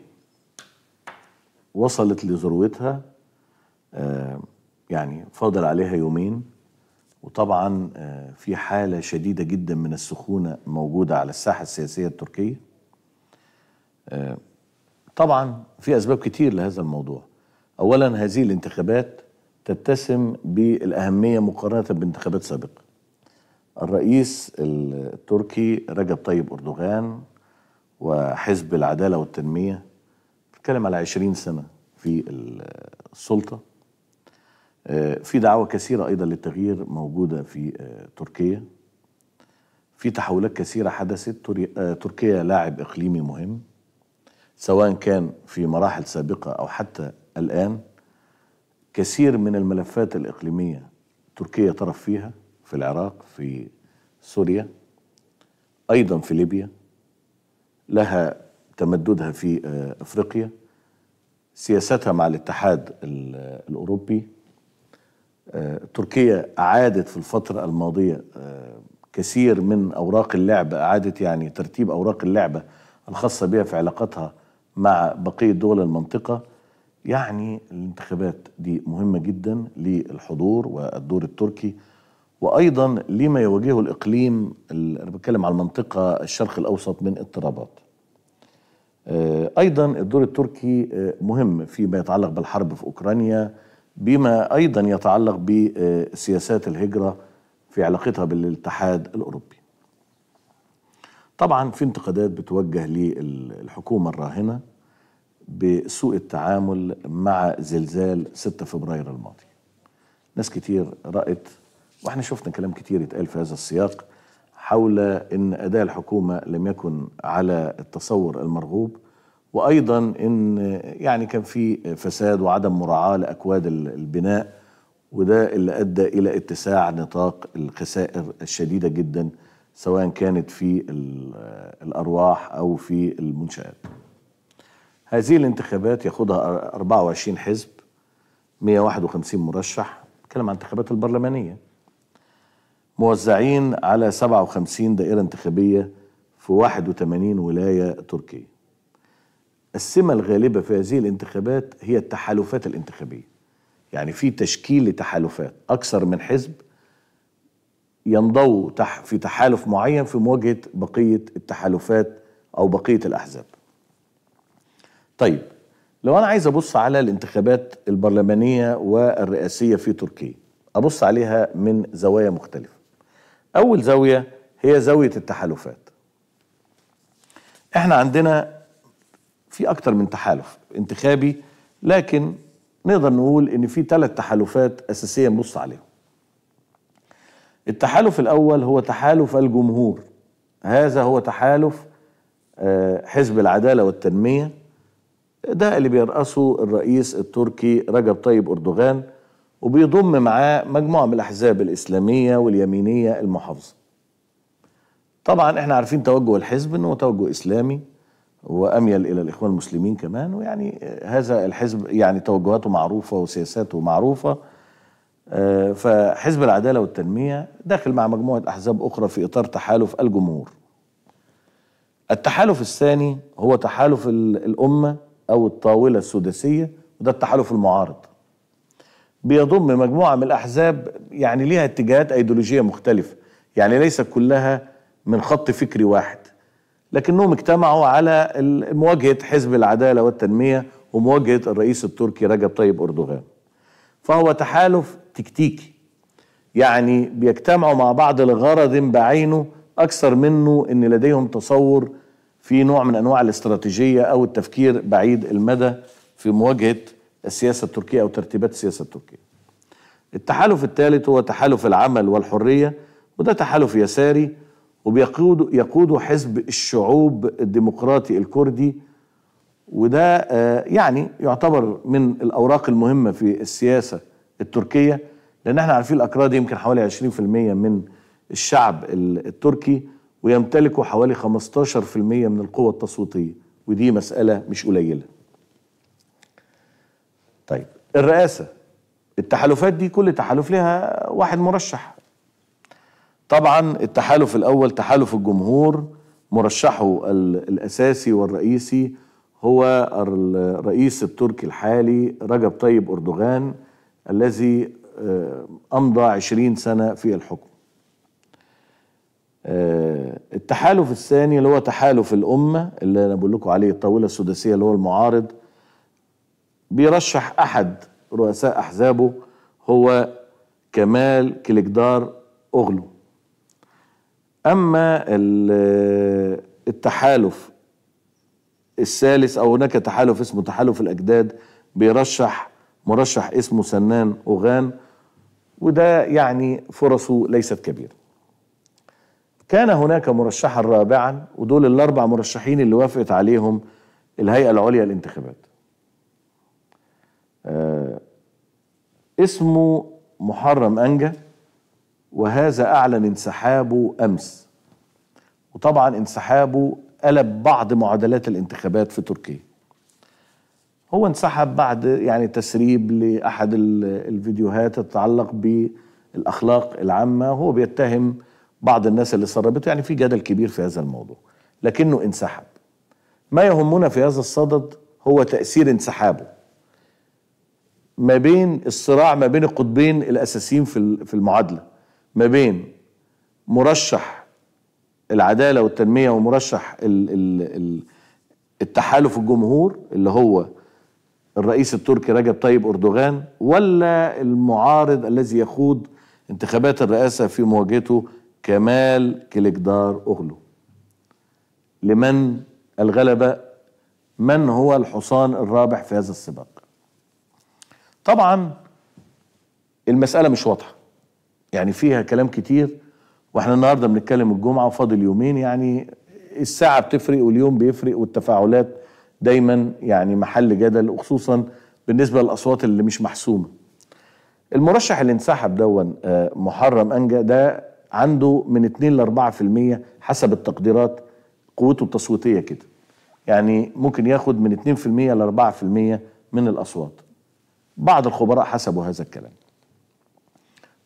وصلت لذروتها آه، يعني فاضل عليها يومين وطبعا آه، في حالة شديدة جدا من السخونة موجودة على الساحة السياسية التركية آه، طبعا في أسباب كتير لهذا الموضوع أولا هذه الانتخابات تتسم بالأهمية مقارنة بانتخابات سابقة الرئيس التركي رجب طيب أردوغان وحزب العدالة والتنمية بتكلم على 20 سنة في السلطة آه، في دعوة كثيرة أيضا للتغيير موجودة في آه، تركيا في تحولات كثيرة حدثت آه، تركيا لاعب إقليمي مهم سواء كان في مراحل سابقة أو حتى الآن كثير من الملفات الإقليمية تركيا طرف فيها في العراق في سوريا أيضا في ليبيا لها تمددها في آه، افريقيا سياستها مع الاتحاد الاوروبي آه، تركيا اعادت في الفتره الماضيه آه، كثير من اوراق اللعبه اعادت يعني ترتيب اوراق اللعبه الخاصه بها في علاقتها مع بقيه دول المنطقه يعني الانتخابات دي مهمه جدا للحضور والدور التركي وايضا لما يواجهه الاقليم انا بتكلم على المنطقه الشرق الاوسط من اضطرابات. آه، ايضا الدور التركي آه، مهم فيما يتعلق بالحرب في اوكرانيا بما ايضا يتعلق بسياسات الهجره في علاقتها بالاتحاد الاوروبي. طبعا في انتقادات بتوجه للحكومه الراهنه بسوء التعامل مع زلزال 6 فبراير الماضي. ناس كتير رأت واحنا شفنا كلام كتير يتقال في هذا السياق حول ان اداء الحكومه لم يكن على التصور المرغوب وايضا ان يعني كان في فساد وعدم مراعاه لاكواد البناء وده اللي ادى الى اتساع نطاق الخسائر الشديده جدا سواء كانت في الارواح او في المنشات. هذه الانتخابات ياخدها 24 حزب 151 مرشح، بتكلم عن انتخابات البرلمانيه. موزعين على 57 دائرة انتخابية في 81 ولاية تركية السمة الغالبة في هذه الانتخابات هي التحالفات الانتخابية يعني في تشكيل لتحالفات أكثر من حزب ينضو في تحالف معين في مواجهة بقية التحالفات أو بقية الأحزاب طيب لو أنا عايز أبص على الانتخابات البرلمانية والرئاسية في تركيا أبص عليها من زوايا مختلفة أول زاوية هي زاوية التحالفات احنا عندنا في أكتر من تحالف انتخابي لكن نقدر نقول إن في ثلاث تحالفات أساسية نبص عليهم التحالف الأول هو تحالف الجمهور هذا هو تحالف آه، حزب العدالة والتنمية ده اللي بيرأسه الرئيس التركي رجب طيب أردوغان وبيضم معاه مجموعة من الأحزاب الإسلامية واليمينية المحافظة طبعا احنا عارفين توجه الحزب انه توجه اسلامي واميل الى الاخوان المسلمين كمان ويعني هذا الحزب يعني توجهاته معروفه وسياساته معروفه آه، فحزب العداله والتنميه داخل مع مجموعه احزاب اخرى في اطار تحالف الجمهور. التحالف الثاني هو تحالف الامه او الطاوله السداسيه وده التحالف المعارض. بيضم مجموعة من الأحزاب يعني ليها اتجاهات أيديولوجية مختلفة يعني ليس كلها من خط فكري واحد لكنهم اجتمعوا على مواجهة حزب العدالة والتنمية ومواجهة الرئيس التركي رجب طيب أردوغان فهو تحالف تكتيكي يعني بيجتمعوا مع بعض لغرض بعينه أكثر منه أن لديهم تصور في نوع من أنواع الاستراتيجية أو التفكير بعيد المدى في مواجهة السياسه التركيه او ترتيبات السياسه التركيه. التحالف الثالث هو تحالف العمل والحريه وده تحالف يساري وبيقود يقوده حزب الشعوب الديمقراطي الكردي وده آه، يعني يعتبر من الاوراق المهمه في السياسه التركيه لان احنا عارفين الاكراد يمكن حوالي 20% من الشعب التركي ويمتلكوا حوالي 15% من القوة التصويتية ودي مسألة مش قليلة طيب الرئاسه التحالفات دي كل تحالف لها واحد مرشح طبعا التحالف الاول تحالف الجمهور مرشحه الاساسي والرئيسي هو الرئيس التركي الحالي رجب طيب اردوغان الذي آه، امضى 20 سنه في الحكم آه، التحالف الثاني اللي هو تحالف الامه اللي انا بقول لكم عليه الطاوله السداسيه اللي هو المعارض بيرشح أحد رؤساء أحزابه هو كمال كليكدار أغلو أما التحالف الثالث أو هناك تحالف اسمه تحالف الأجداد بيرشح مرشح اسمه سنان أوغان وده يعني فرصه ليست كبيرة كان هناك مرشحا رابعا ودول الأربع مرشحين اللي وافقت عليهم الهيئة العليا للانتخابات آه، اسمه محرم أنجا وهذا أعلن انسحابه أمس وطبعا انسحابه قلب بعض معادلات الانتخابات في تركيا هو انسحب بعد يعني تسريب لأحد الفيديوهات تتعلق بالأخلاق العامة هو بيتهم بعض الناس اللي سربته يعني في جدل كبير في هذا الموضوع لكنه انسحب ما يهمنا في هذا الصدد هو تأثير انسحابه ما بين الصراع ما بين القطبين الاساسيين في في المعادله ما بين مرشح العداله والتنميه ومرشح الـ الـ التحالف الجمهور اللي هو الرئيس التركي رجب طيب اردوغان ولا المعارض الذي يخوض انتخابات الرئاسه في مواجهته كمال كليكدار اوغلو لمن الغلبه من هو الحصان الرابح في هذا السباق طبعا المسألة مش واضحة يعني فيها كلام كتير واحنا النهاردة بنتكلم الجمعة وفاضل يومين يعني الساعة بتفرق واليوم بيفرق والتفاعلات دايما يعني محل جدل وخصوصا بالنسبة للأصوات اللي مش محسومة المرشح اللي انسحب دون آه، محرم أنجا ده عنده من 2 ل 4% حسب التقديرات قوته التصويتية كده يعني ممكن ياخد من 2% ل 4% من الأصوات بعض الخبراء حسبوا هذا الكلام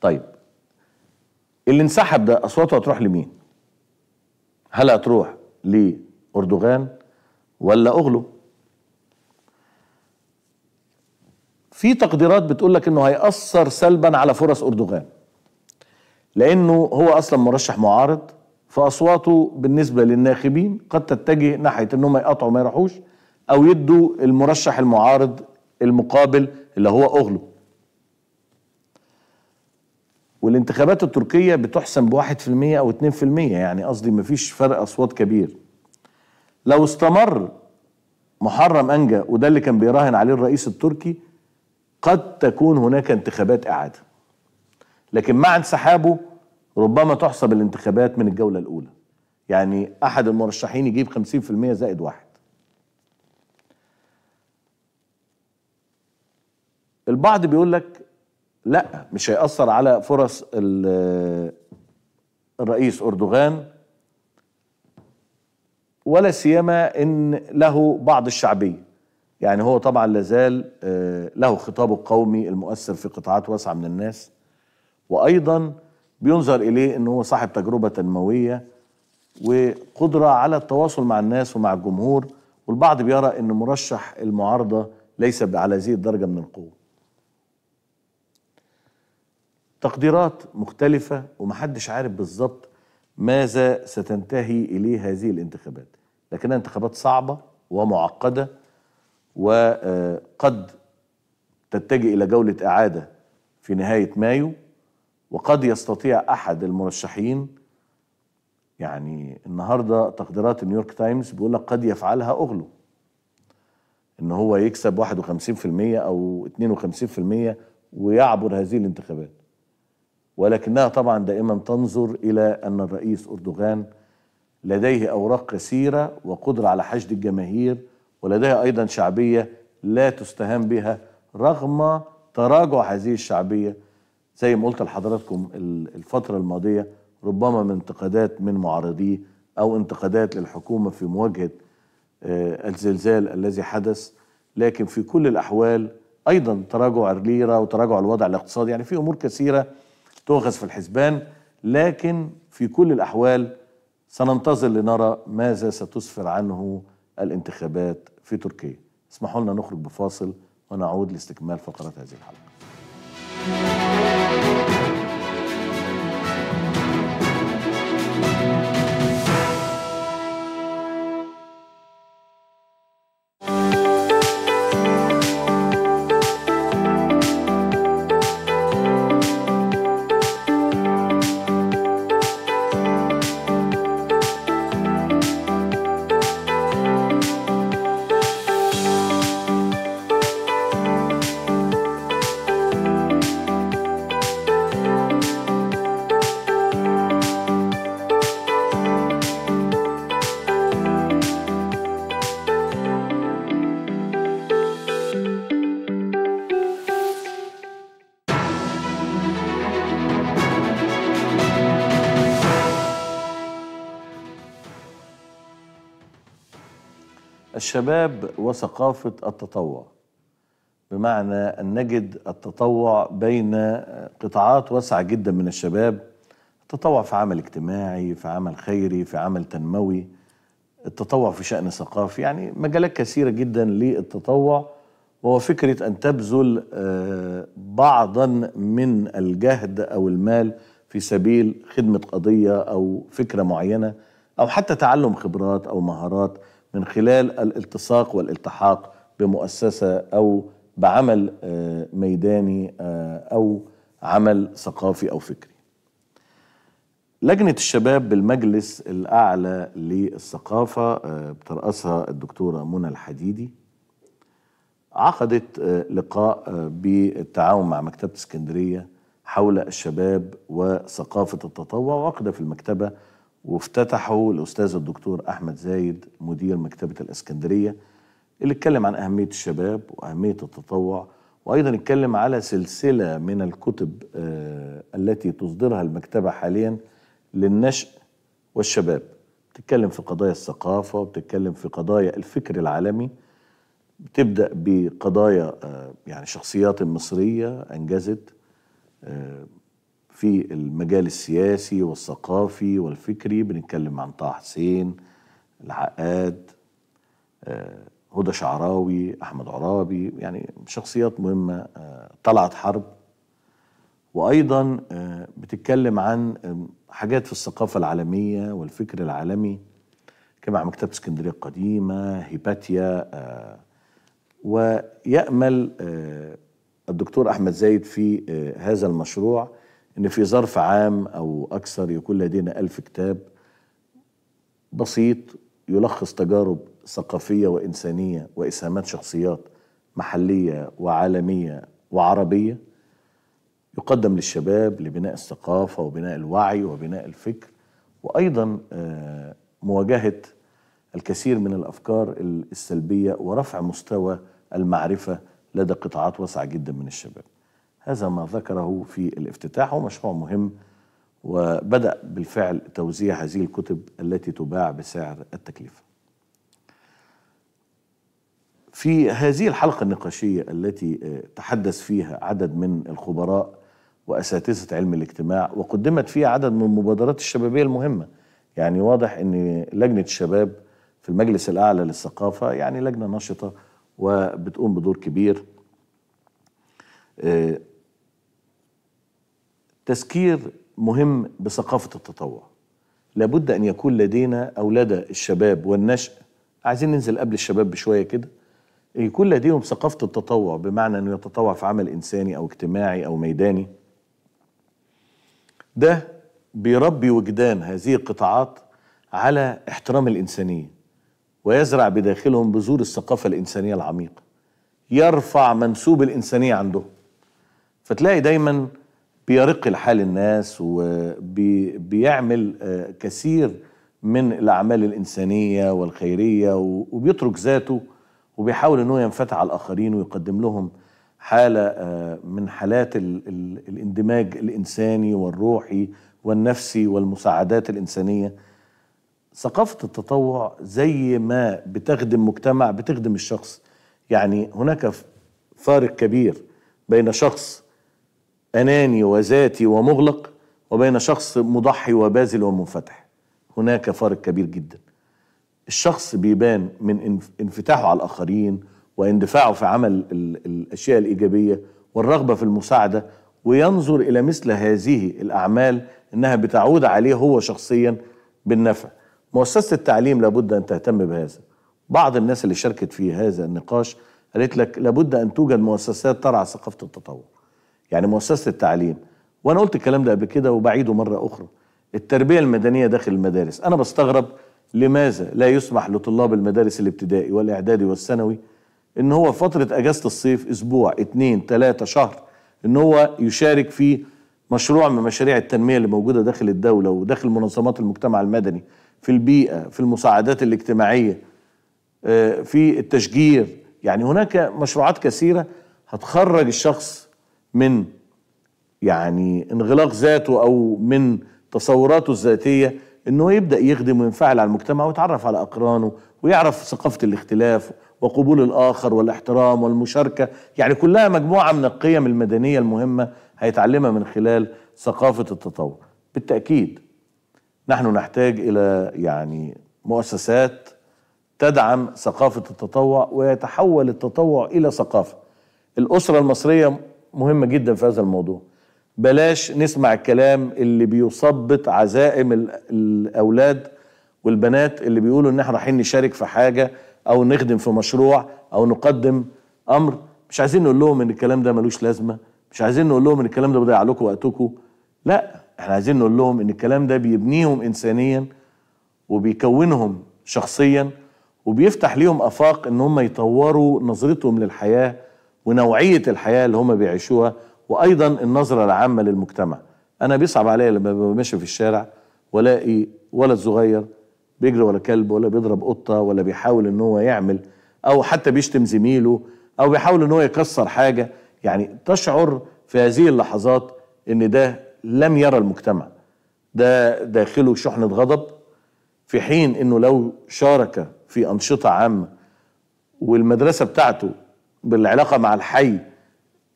طيب اللي انسحب ده اصواته هتروح لمين هل هتروح لاردوغان ولا اغلو في تقديرات بتقول لك انه هيأثر سلبا على فرص اردوغان لانه هو اصلا مرشح معارض فاصواته بالنسبه للناخبين قد تتجه ناحيه انهم يقطعوا ما يروحوش او يدوا المرشح المعارض المقابل اللي هو أغلو والانتخابات التركية بتحسم بواحد في المية أو اتنين في المية يعني قصدي مفيش فرق أصوات كبير لو استمر محرم أنجا وده اللي كان بيراهن عليه الرئيس التركي قد تكون هناك انتخابات إعادة لكن مع انسحابه ربما تحسب الانتخابات من الجولة الأولى يعني أحد المرشحين يجيب 50% زائد واحد البعض بيقول لك لا مش هيأثر على فرص الرئيس أردوغان ولا سيما ان له بعض الشعبيه يعني هو طبعا لازال آه، له خطابه القومي المؤثر في قطاعات واسعه من الناس وايضا بينظر اليه ان هو صاحب تجربه تنمويه وقدره على التواصل مع الناس ومع الجمهور والبعض بيرى ان مرشح المعارضه ليس على هذه الدرجه من القوه تقديرات مختلفة ومحدش عارف بالظبط ماذا ستنتهي إليه هذه الانتخابات لكنها انتخابات صعبة ومعقدة وقد تتجه إلى جولة إعادة في نهاية مايو وقد يستطيع أحد المرشحين يعني النهاردة تقديرات نيويورك تايمز بيقول لك قد يفعلها أغلو ان هو يكسب 51% او 52% ويعبر هذه الانتخابات ولكنها طبعا دائما تنظر إلى أن الرئيس أردوغان لديه أوراق كثيرة وقدرة على حشد الجماهير ولديه أيضا شعبية لا تستهان بها رغم تراجع هذه الشعبية زي ما قلت لحضراتكم الفترة الماضية ربما من انتقادات من معارضيه أو انتقادات للحكومة في مواجهة آه، الزلزال الذي حدث لكن في كل الأحوال أيضا تراجع الليرة وتراجع الوضع الاقتصادي يعني في أمور كثيرة تؤخذ في الحسبان لكن في كل الأحوال سننتظر لنرى ماذا ستسفر عنه الانتخابات في تركيا اسمحوا لنا نخرج بفاصل ونعود لاستكمال فقرات هذه الحلقة الشباب وثقافة التطوع بمعنى أن نجد التطوع بين قطاعات واسعة جدا من الشباب التطوع في عمل اجتماعي في عمل خيري في عمل تنموي التطوع في شأن ثقافي يعني مجالات كثيرة جدا للتطوع وهو فكرة أن تبذل آه، بعضا من الجهد أو المال في سبيل خدمة قضية أو فكرة معينة أو حتى تعلم خبرات أو مهارات من خلال الالتصاق والالتحاق بمؤسسه او بعمل آه، ميداني آه، او عمل ثقافي او فكري. لجنه الشباب بالمجلس الاعلى للثقافه آه، بترأسها الدكتوره منى الحديدي عقدت لقاء بالتعاون مع مكتبه اسكندريه حول الشباب وثقافه التطوع وعقد في المكتبه وافتتحه الأستاذ الدكتور أحمد زايد مدير مكتبة الإسكندرية اللي اتكلم عن أهمية الشباب وأهمية التطوع وأيضا اتكلم على سلسلة من الكتب آه، التي تصدرها المكتبة حاليا للنشء والشباب بتتكلم في قضايا الثقافة وبتتكلم في قضايا الفكر العالمي بتبدأ بقضايا آه، يعني شخصيات مصرية أنجزت آه، في المجال السياسي والثقافي والفكري بنتكلم عن طه حسين العقاد آه، هدى شعراوي احمد عرابي يعني شخصيات مهمه آه، طلعت حرب وايضا آه، بتتكلم عن حاجات في الثقافه العالميه والفكر العالمي كما مكتبه اسكندريه القديمه هيباتيا ويامل الدكتور احمد زايد في هذا المشروع أن في ظرف عام أو أكثر يكون لدينا ألف كتاب بسيط يلخص تجارب ثقافية وإنسانية وإسهامات شخصيات محلية وعالمية وعربية يقدم للشباب لبناء الثقافة وبناء الوعي وبناء الفكر وأيضا آه، مواجهة الكثير من الأفكار السلبية ورفع مستوى المعرفة لدى قطاعات واسعة جدا من الشباب هذا ما ذكره في الافتتاح ومشروع مهم وبدأ بالفعل توزيع هذه الكتب التي تباع بسعر التكلفة في هذه الحلقة النقاشية التي آه، تحدث فيها عدد من الخبراء وأساتذة علم الاجتماع وقدمت فيها عدد من المبادرات الشبابية المهمة يعني واضح أن لجنة الشباب في المجلس الأعلى للثقافة يعني لجنة نشطة وبتقوم بدور كبير آه، تذكير مهم بثقافة التطوع لابد أن يكون لدينا أو لدى الشباب والنشأ عايزين ننزل قبل الشباب بشوية كده يكون لديهم ثقافة التطوع بمعنى أنه يتطوع في عمل إنساني أو اجتماعي أو ميداني ده بيربي وجدان هذه القطاعات على احترام الإنسانية ويزرع بداخلهم بذور الثقافة الإنسانية العميقة يرفع منسوب الإنسانية عندهم فتلاقي دايماً بيرق الحال الناس وبيعمل آه، كثير من الأعمال الإنسانية والخيرية وبيترك ذاته وبيحاول أنه ينفتح على الآخرين ويقدم لهم حالة آه، من حالات الاندماج الإنساني والروحي والنفسي والمساعدات الإنسانية ثقافة التطوع زي ما بتخدم مجتمع بتخدم الشخص يعني هناك فارق كبير بين شخص أناني وذاتي ومغلق وبين شخص مضحي وبازل ومنفتح هناك فارق كبير جدا الشخص بيبان من انفتاحه على الآخرين واندفاعه في عمل الأشياء الإيجابية والرغبة في المساعدة وينظر إلى مثل هذه الأعمال إنها بتعود عليه هو شخصيا بالنفع مؤسسة التعليم لابد أن تهتم بهذا بعض الناس اللي شاركت في هذا النقاش قالت لك لابد أن توجد مؤسسات ترعى ثقافة التطوع يعني مؤسسه التعليم وانا قلت الكلام ده قبل كده وبعيده مره اخرى التربيه المدنيه داخل المدارس انا بستغرب لماذا لا يسمح لطلاب المدارس الابتدائي والاعدادي والثانوي ان هو فتره اجازه الصيف اسبوع اتنين تلاته شهر ان هو يشارك في مشروع من مشاريع التنميه اللي موجوده داخل الدوله وداخل منظمات المجتمع المدني في البيئه في المساعدات الاجتماعيه آه، في التشجير يعني هناك مشروعات كثيره هتخرج الشخص من يعني انغلاق ذاته او من تصوراته الذاتيه انه يبدا يخدم وينفعل على المجتمع ويتعرف على اقرانه ويعرف ثقافه الاختلاف وقبول الاخر والاحترام والمشاركه يعني كلها مجموعه من القيم المدنيه المهمه هيتعلمها من خلال ثقافه التطور بالتاكيد نحن نحتاج الى يعني مؤسسات تدعم ثقافه التطوع ويتحول التطوع الى ثقافه الاسره المصريه مهمه جدا في هذا الموضوع بلاش نسمع الكلام اللي بيثبط عزائم الاولاد والبنات اللي بيقولوا ان احنا رايحين نشارك في حاجه او نخدم في مشروع او نقدم امر مش عايزين نقول لهم ان الكلام ده ملوش لازمه مش عايزين نقول لهم ان الكلام ده بيضيع لكم وقتكم لا احنا عايزين نقول لهم ان الكلام ده بيبنيهم انسانيا وبيكونهم شخصيا وبيفتح ليهم افاق ان هم يطوروا نظرتهم للحياه ونوعيه الحياه اللي هم بيعيشوها وايضا النظره العامه للمجتمع انا بيصعب عليا لما بمشي في الشارع والاقي ولد صغير بيجري ولا كلب ولا بيضرب قطه ولا بيحاول ان هو يعمل او حتى بيشتم زميله او بيحاول ان هو يكسر حاجه يعني تشعر في هذه اللحظات ان ده لم يرى المجتمع ده داخله شحنه غضب في حين انه لو شارك في انشطه عامه والمدرسه بتاعته بالعلاقه مع الحي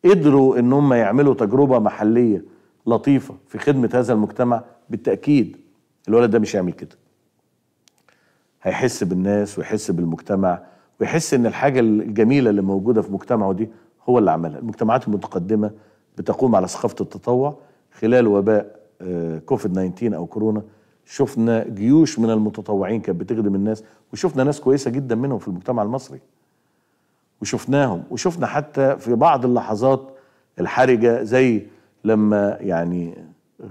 قدروا ان هم يعملوا تجربه محليه لطيفه في خدمه هذا المجتمع بالتاكيد الولد ده مش هيعمل كده هيحس بالناس ويحس بالمجتمع ويحس ان الحاجه الجميله اللي موجوده في مجتمعه دي هو اللي عملها المجتمعات المتقدمه بتقوم على ثقافه التطوع خلال وباء آه، كوفيد 19 او كورونا شفنا جيوش من المتطوعين كانت بتخدم الناس وشفنا ناس كويسه جدا منهم في المجتمع المصري وشفناهم وشفنا حتى في بعض اللحظات الحرجة زي لما يعني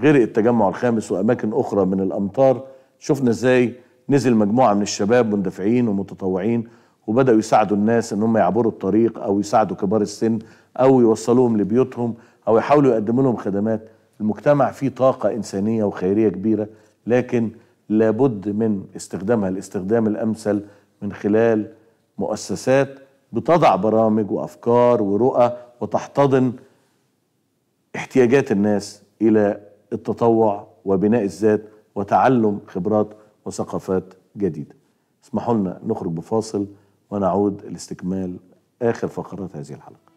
غرق التجمع الخامس وأماكن أخرى من الأمطار شفنا إزاي نزل مجموعة من الشباب مندفعين ومتطوعين وبدأوا يساعدوا الناس إن هم يعبروا الطريق أو يساعدوا كبار السن أو يوصلوهم لبيوتهم أو يحاولوا يقدموا لهم خدمات المجتمع فيه طاقة إنسانية وخيرية كبيرة لكن لابد من استخدامها الاستخدام الأمثل من خلال مؤسسات بتضع برامج وافكار ورؤى وتحتضن احتياجات الناس الى التطوع وبناء الذات وتعلم خبرات وثقافات جديده. اسمحوا لنا نخرج بفاصل ونعود لاستكمال اخر فقرات هذه الحلقه.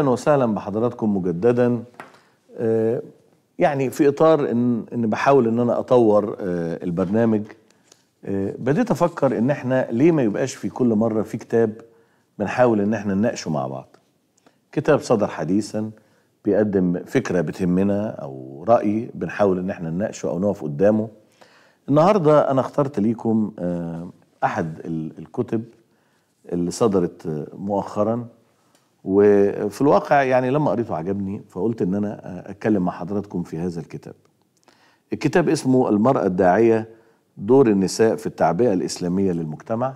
اهلا وسهلا بحضراتكم مجددا آه، يعني في اطار ان ان بحاول ان انا اطور آه، البرنامج آه، بديت افكر ان احنا ليه ما يبقاش في كل مره في كتاب بنحاول ان احنا نناقشه مع بعض كتاب صدر حديثا بيقدم فكره بتهمنا او راي بنحاول ان احنا نناقشه او نقف قدامه النهارده انا اخترت ليكم احد الكتب اللي صدرت مؤخرا وفي الواقع يعني لما قريته عجبني فقلت ان انا اتكلم مع حضراتكم في هذا الكتاب الكتاب اسمه المرأة الداعية دور النساء في التعبئة الإسلامية للمجتمع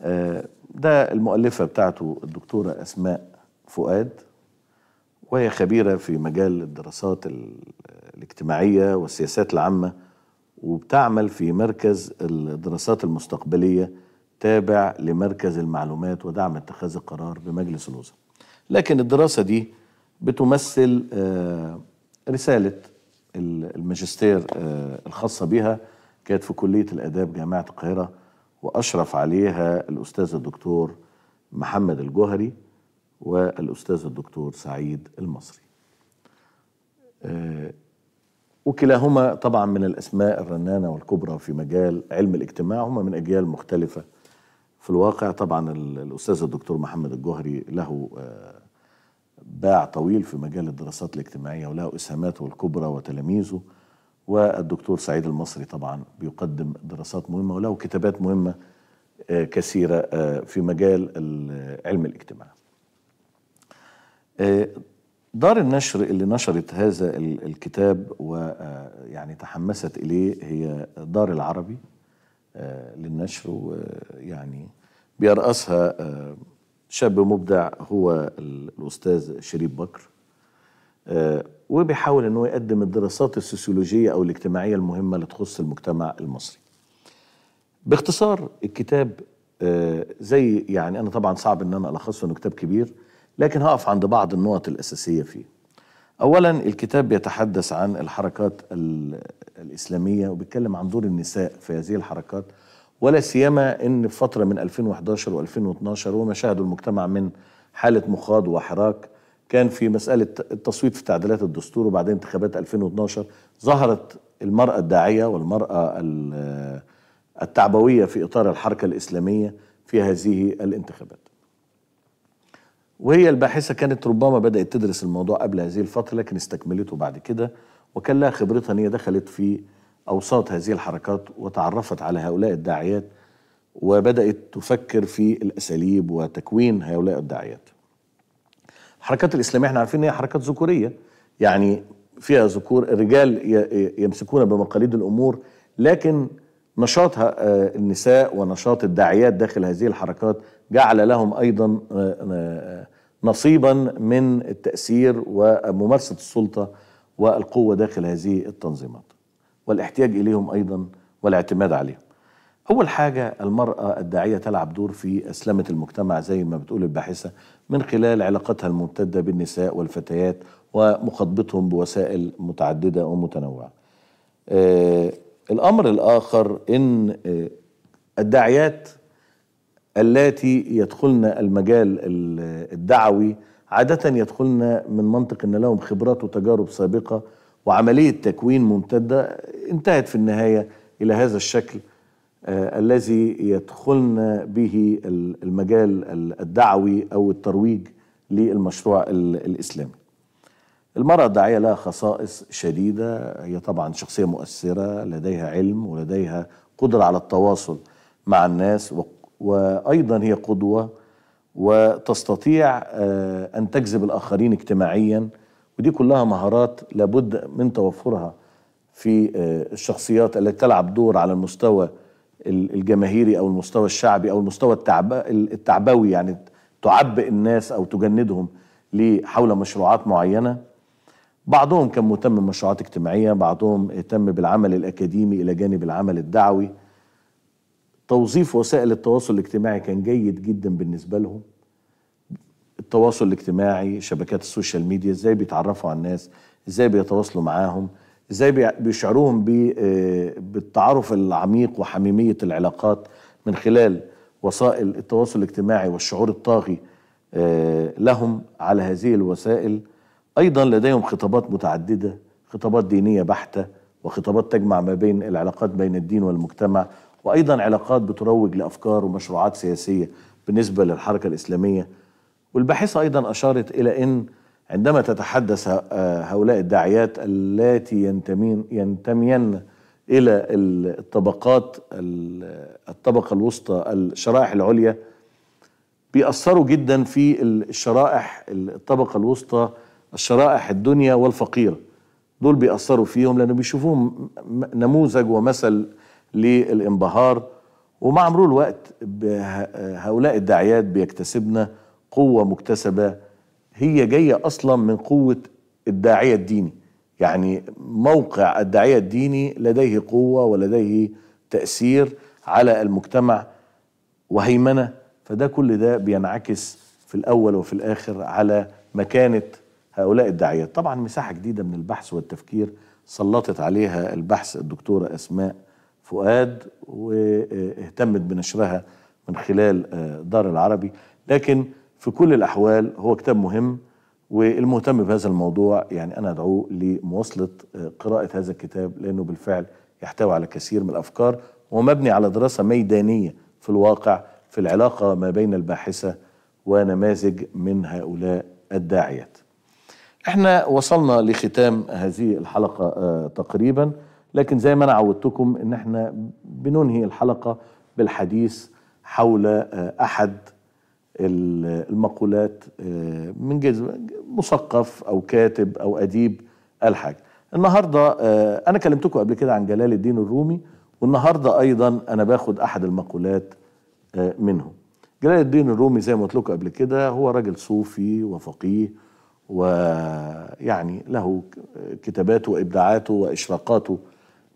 آه، ده المؤلفة بتاعته الدكتورة أسماء فؤاد وهي خبيرة في مجال الدراسات الاجتماعية والسياسات العامة وبتعمل في مركز الدراسات المستقبلية تابع لمركز المعلومات ودعم اتخاذ القرار بمجلس الوزراء لكن الدراسة دي بتمثل آه، رسالة الماجستير آه، الخاصة بها كانت في كلية الآداب جامعة القاهرة وأشرف عليها الأستاذ الدكتور محمد الجوهري والأستاذ الدكتور سعيد المصري آه، وكلاهما طبعا من الأسماء الرنانة والكبرى في مجال علم الاجتماع هما من أجيال مختلفة في الواقع طبعا الأستاذ الدكتور محمد الجوهري له آه، باع طويل في مجال الدراسات الاجتماعية وله إسهاماته الكبرى وتلاميذه والدكتور سعيد المصري طبعا بيقدم دراسات مهمة وله كتابات مهمة آه، كثيرة آه، في مجال علم الاجتماع دار النشر اللي نشرت هذا الكتاب ويعني تحمست إليه هي دار العربي آه، للنشر ويعني آه، بيرأسها آه، شاب مبدع هو الأستاذ شريف بكر وبيحاول أنه يقدم الدراسات السوسيولوجية أو الاجتماعية المهمة اللي تخص المجتمع المصري باختصار الكتاب زي يعني أنا طبعا صعب أن أنا ألخصه أنه كتاب كبير لكن هقف عند بعض النقط الأساسية فيه أولا الكتاب بيتحدث عن الحركات الإسلامية وبيتكلم عن دور النساء في هذه الحركات ولا سيما أن في فترة من 2011 و2012 وما شاهد المجتمع من حالة مخاض وحراك كان في مسألة التصويت في تعديلات الدستور وبعدين انتخابات 2012 ظهرت المرأة الداعية والمرأة التعبوية في إطار الحركة الإسلامية في هذه الانتخابات وهي الباحثة كانت ربما بدأت تدرس الموضوع قبل هذه الفترة لكن استكملته بعد كده وكان لها خبرتها أن هي دخلت في أوساط هذه الحركات وتعرفت على هؤلاء الداعيات وبدأت تفكر في الأساليب وتكوين هؤلاء الداعيات الحركات الإسلامية احنا عارفين هي حركات ذكورية يعني فيها ذكور الرجال يمسكون بمقاليد الأمور لكن نشاط آه، النساء ونشاط الداعيات داخل هذه الحركات جعل لهم أيضا آه، آه، نصيبا من التأثير وممارسة السلطة والقوة داخل هذه التنظيمات والاحتياج إليهم أيضا والاعتماد عليهم أول حاجة المرأة الداعية تلعب دور في أسلمة المجتمع زي ما بتقول الباحثة من خلال علاقتها الممتدة بالنساء والفتيات ومخاطبتهم بوسائل متعددة ومتنوعة آه، الأمر الآخر إن آه، الداعيات اللاتي يدخلن المجال الدعوي عادة يدخلن من منطق أن لهم خبرات وتجارب سابقة وعملية تكوين ممتدة انتهت في النهاية إلى هذا الشكل آه، الذي يدخلن به المجال الدعوي أو الترويج للمشروع الإسلامي المرأة الداعية لها خصائص شديدة هي طبعا شخصية مؤثرة لديها علم ولديها قدرة على التواصل مع الناس وايضا هي قدوه وتستطيع آه، ان تجذب الاخرين اجتماعيا ودي كلها مهارات لابد من توفرها في آه، الشخصيات التي تلعب دور على المستوى الجماهيري او المستوى الشعبي او المستوى التعبوي يعني تعبئ الناس او تجندهم حول مشروعات معينه بعضهم كان مهتم بمشروعات اجتماعيه بعضهم اهتم بالعمل الاكاديمي الى جانب العمل الدعوي توظيف وسائل التواصل الاجتماعي كان جيد جدا بالنسبه لهم التواصل الاجتماعي شبكات السوشيال ميديا ازاي بيتعرفوا على الناس ازاي بيتواصلوا معاهم ازاي بيشعروهم آه، بالتعارف العميق وحميميه العلاقات من خلال وسائل التواصل الاجتماعي والشعور الطاغي آه، لهم على هذه الوسائل ايضا لديهم خطابات متعدده خطابات دينيه بحته وخطابات تجمع ما بين العلاقات بين الدين والمجتمع وايضا علاقات بتروج لافكار ومشروعات سياسيه بالنسبه للحركه الاسلاميه والباحثه ايضا اشارت الى ان عندما تتحدث آه، هؤلاء الداعيات التي ينتمين ينتمين الى الطبقات الطبقه الوسطى الشرائح العليا بيأثروا جدا في الشرائح الطبقه الوسطى الشرائح الدنيا والفقيره دول بيأثروا فيهم لانه بيشوفوهم نموذج ومثل للانبهار ومع مرور الوقت هؤلاء الداعيات بيكتسبنا قوة مكتسبة هي جاية أصلا من قوة الداعية الديني يعني موقع الداعية الديني لديه قوة ولديه تأثير على المجتمع وهيمنة فده كل ده بينعكس في الأول وفي الآخر على مكانة هؤلاء الداعيات طبعا مساحة جديدة من البحث والتفكير سلطت عليها البحث الدكتورة أسماء فؤاد واهتمت بنشرها من خلال آه، دار العربي لكن في كل الأحوال هو كتاب مهم والمهتم بهذا الموضوع يعني أنا أدعوه لمواصلة آه، قراءة هذا الكتاب لأنه بالفعل يحتوي على كثير من الأفكار ومبني على دراسة ميدانية في الواقع في العلاقة ما بين الباحثة ونماذج من هؤلاء الداعيات احنا وصلنا لختام هذه الحلقة آه، تقريباً لكن زي ما انا عودتكم ان احنا بننهي الحلقه بالحديث حول آه، احد المقولات آه، من جزء مثقف او كاتب او اديب قال حاجه النهارده آه، انا كلمتكم قبل كده عن جلال الدين الرومي والنهارده ايضا انا باخد احد المقولات منه جلال الدين الرومي زي ما قلت لكم قبل كده هو راجل صوفي وفقيه ويعني له كتاباته وابداعاته واشراقاته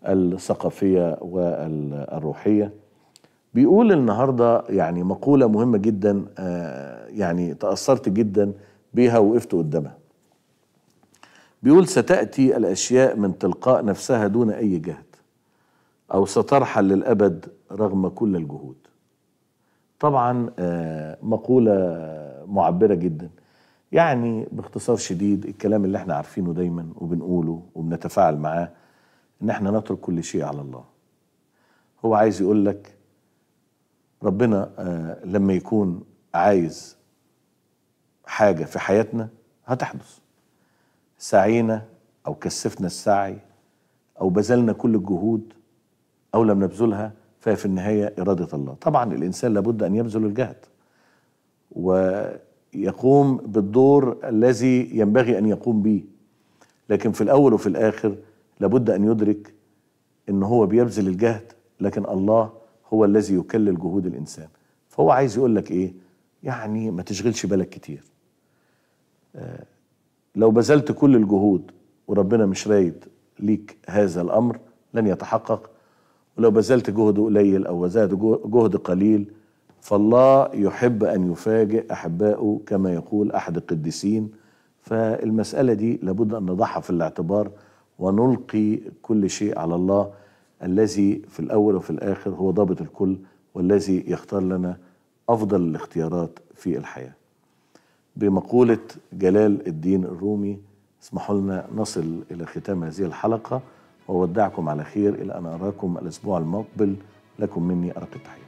الثقافيه والروحيه بيقول النهارده يعني مقوله مهمه جدا آه، يعني تاثرت جدا بيها وقفت قدامها بيقول ستاتي الاشياء من تلقاء نفسها دون اي جهد او سترحل للابد رغم كل الجهود طبعا آه، مقوله معبره جدا يعني باختصار شديد الكلام اللي احنا عارفينه دايما وبنقوله وبنتفاعل معاه ان احنا نترك كل شيء على الله هو عايز يقول لك ربنا آه، لما يكون عايز حاجة في حياتنا هتحدث سعينا أو كثفنا السعي أو بذلنا كل الجهود أو لم نبذلها فهي في النهاية إرادة الله طبعا الإنسان لابد أن يبذل الجهد ويقوم بالدور الذي ينبغي أن يقوم به لكن في الأول وفي الآخر لابد أن يدرك أن هو بيبذل الجهد لكن الله هو الذي يكلل جهود الإنسان فهو عايز يقول لك إيه يعني ما تشغلش بالك كتير آه، لو بذلت كل الجهود وربنا مش رايد ليك هذا الأمر لن يتحقق ولو بذلت جهد قليل أو بذلت جهد قليل فالله يحب أن يفاجئ أحبائه كما يقول أحد القديسين فالمسألة دي لابد أن نضعها في الاعتبار ونلقي كل شيء على الله الذي في الأول وفي الآخر هو ضابط الكل والذي يختار لنا أفضل الاختيارات في الحياة بمقولة جلال الدين الرومي اسمحوا لنا نصل إلى ختام هذه الحلقة وودعكم على خير إلى أن أراكم الأسبوع المقبل لكم مني أرق التحية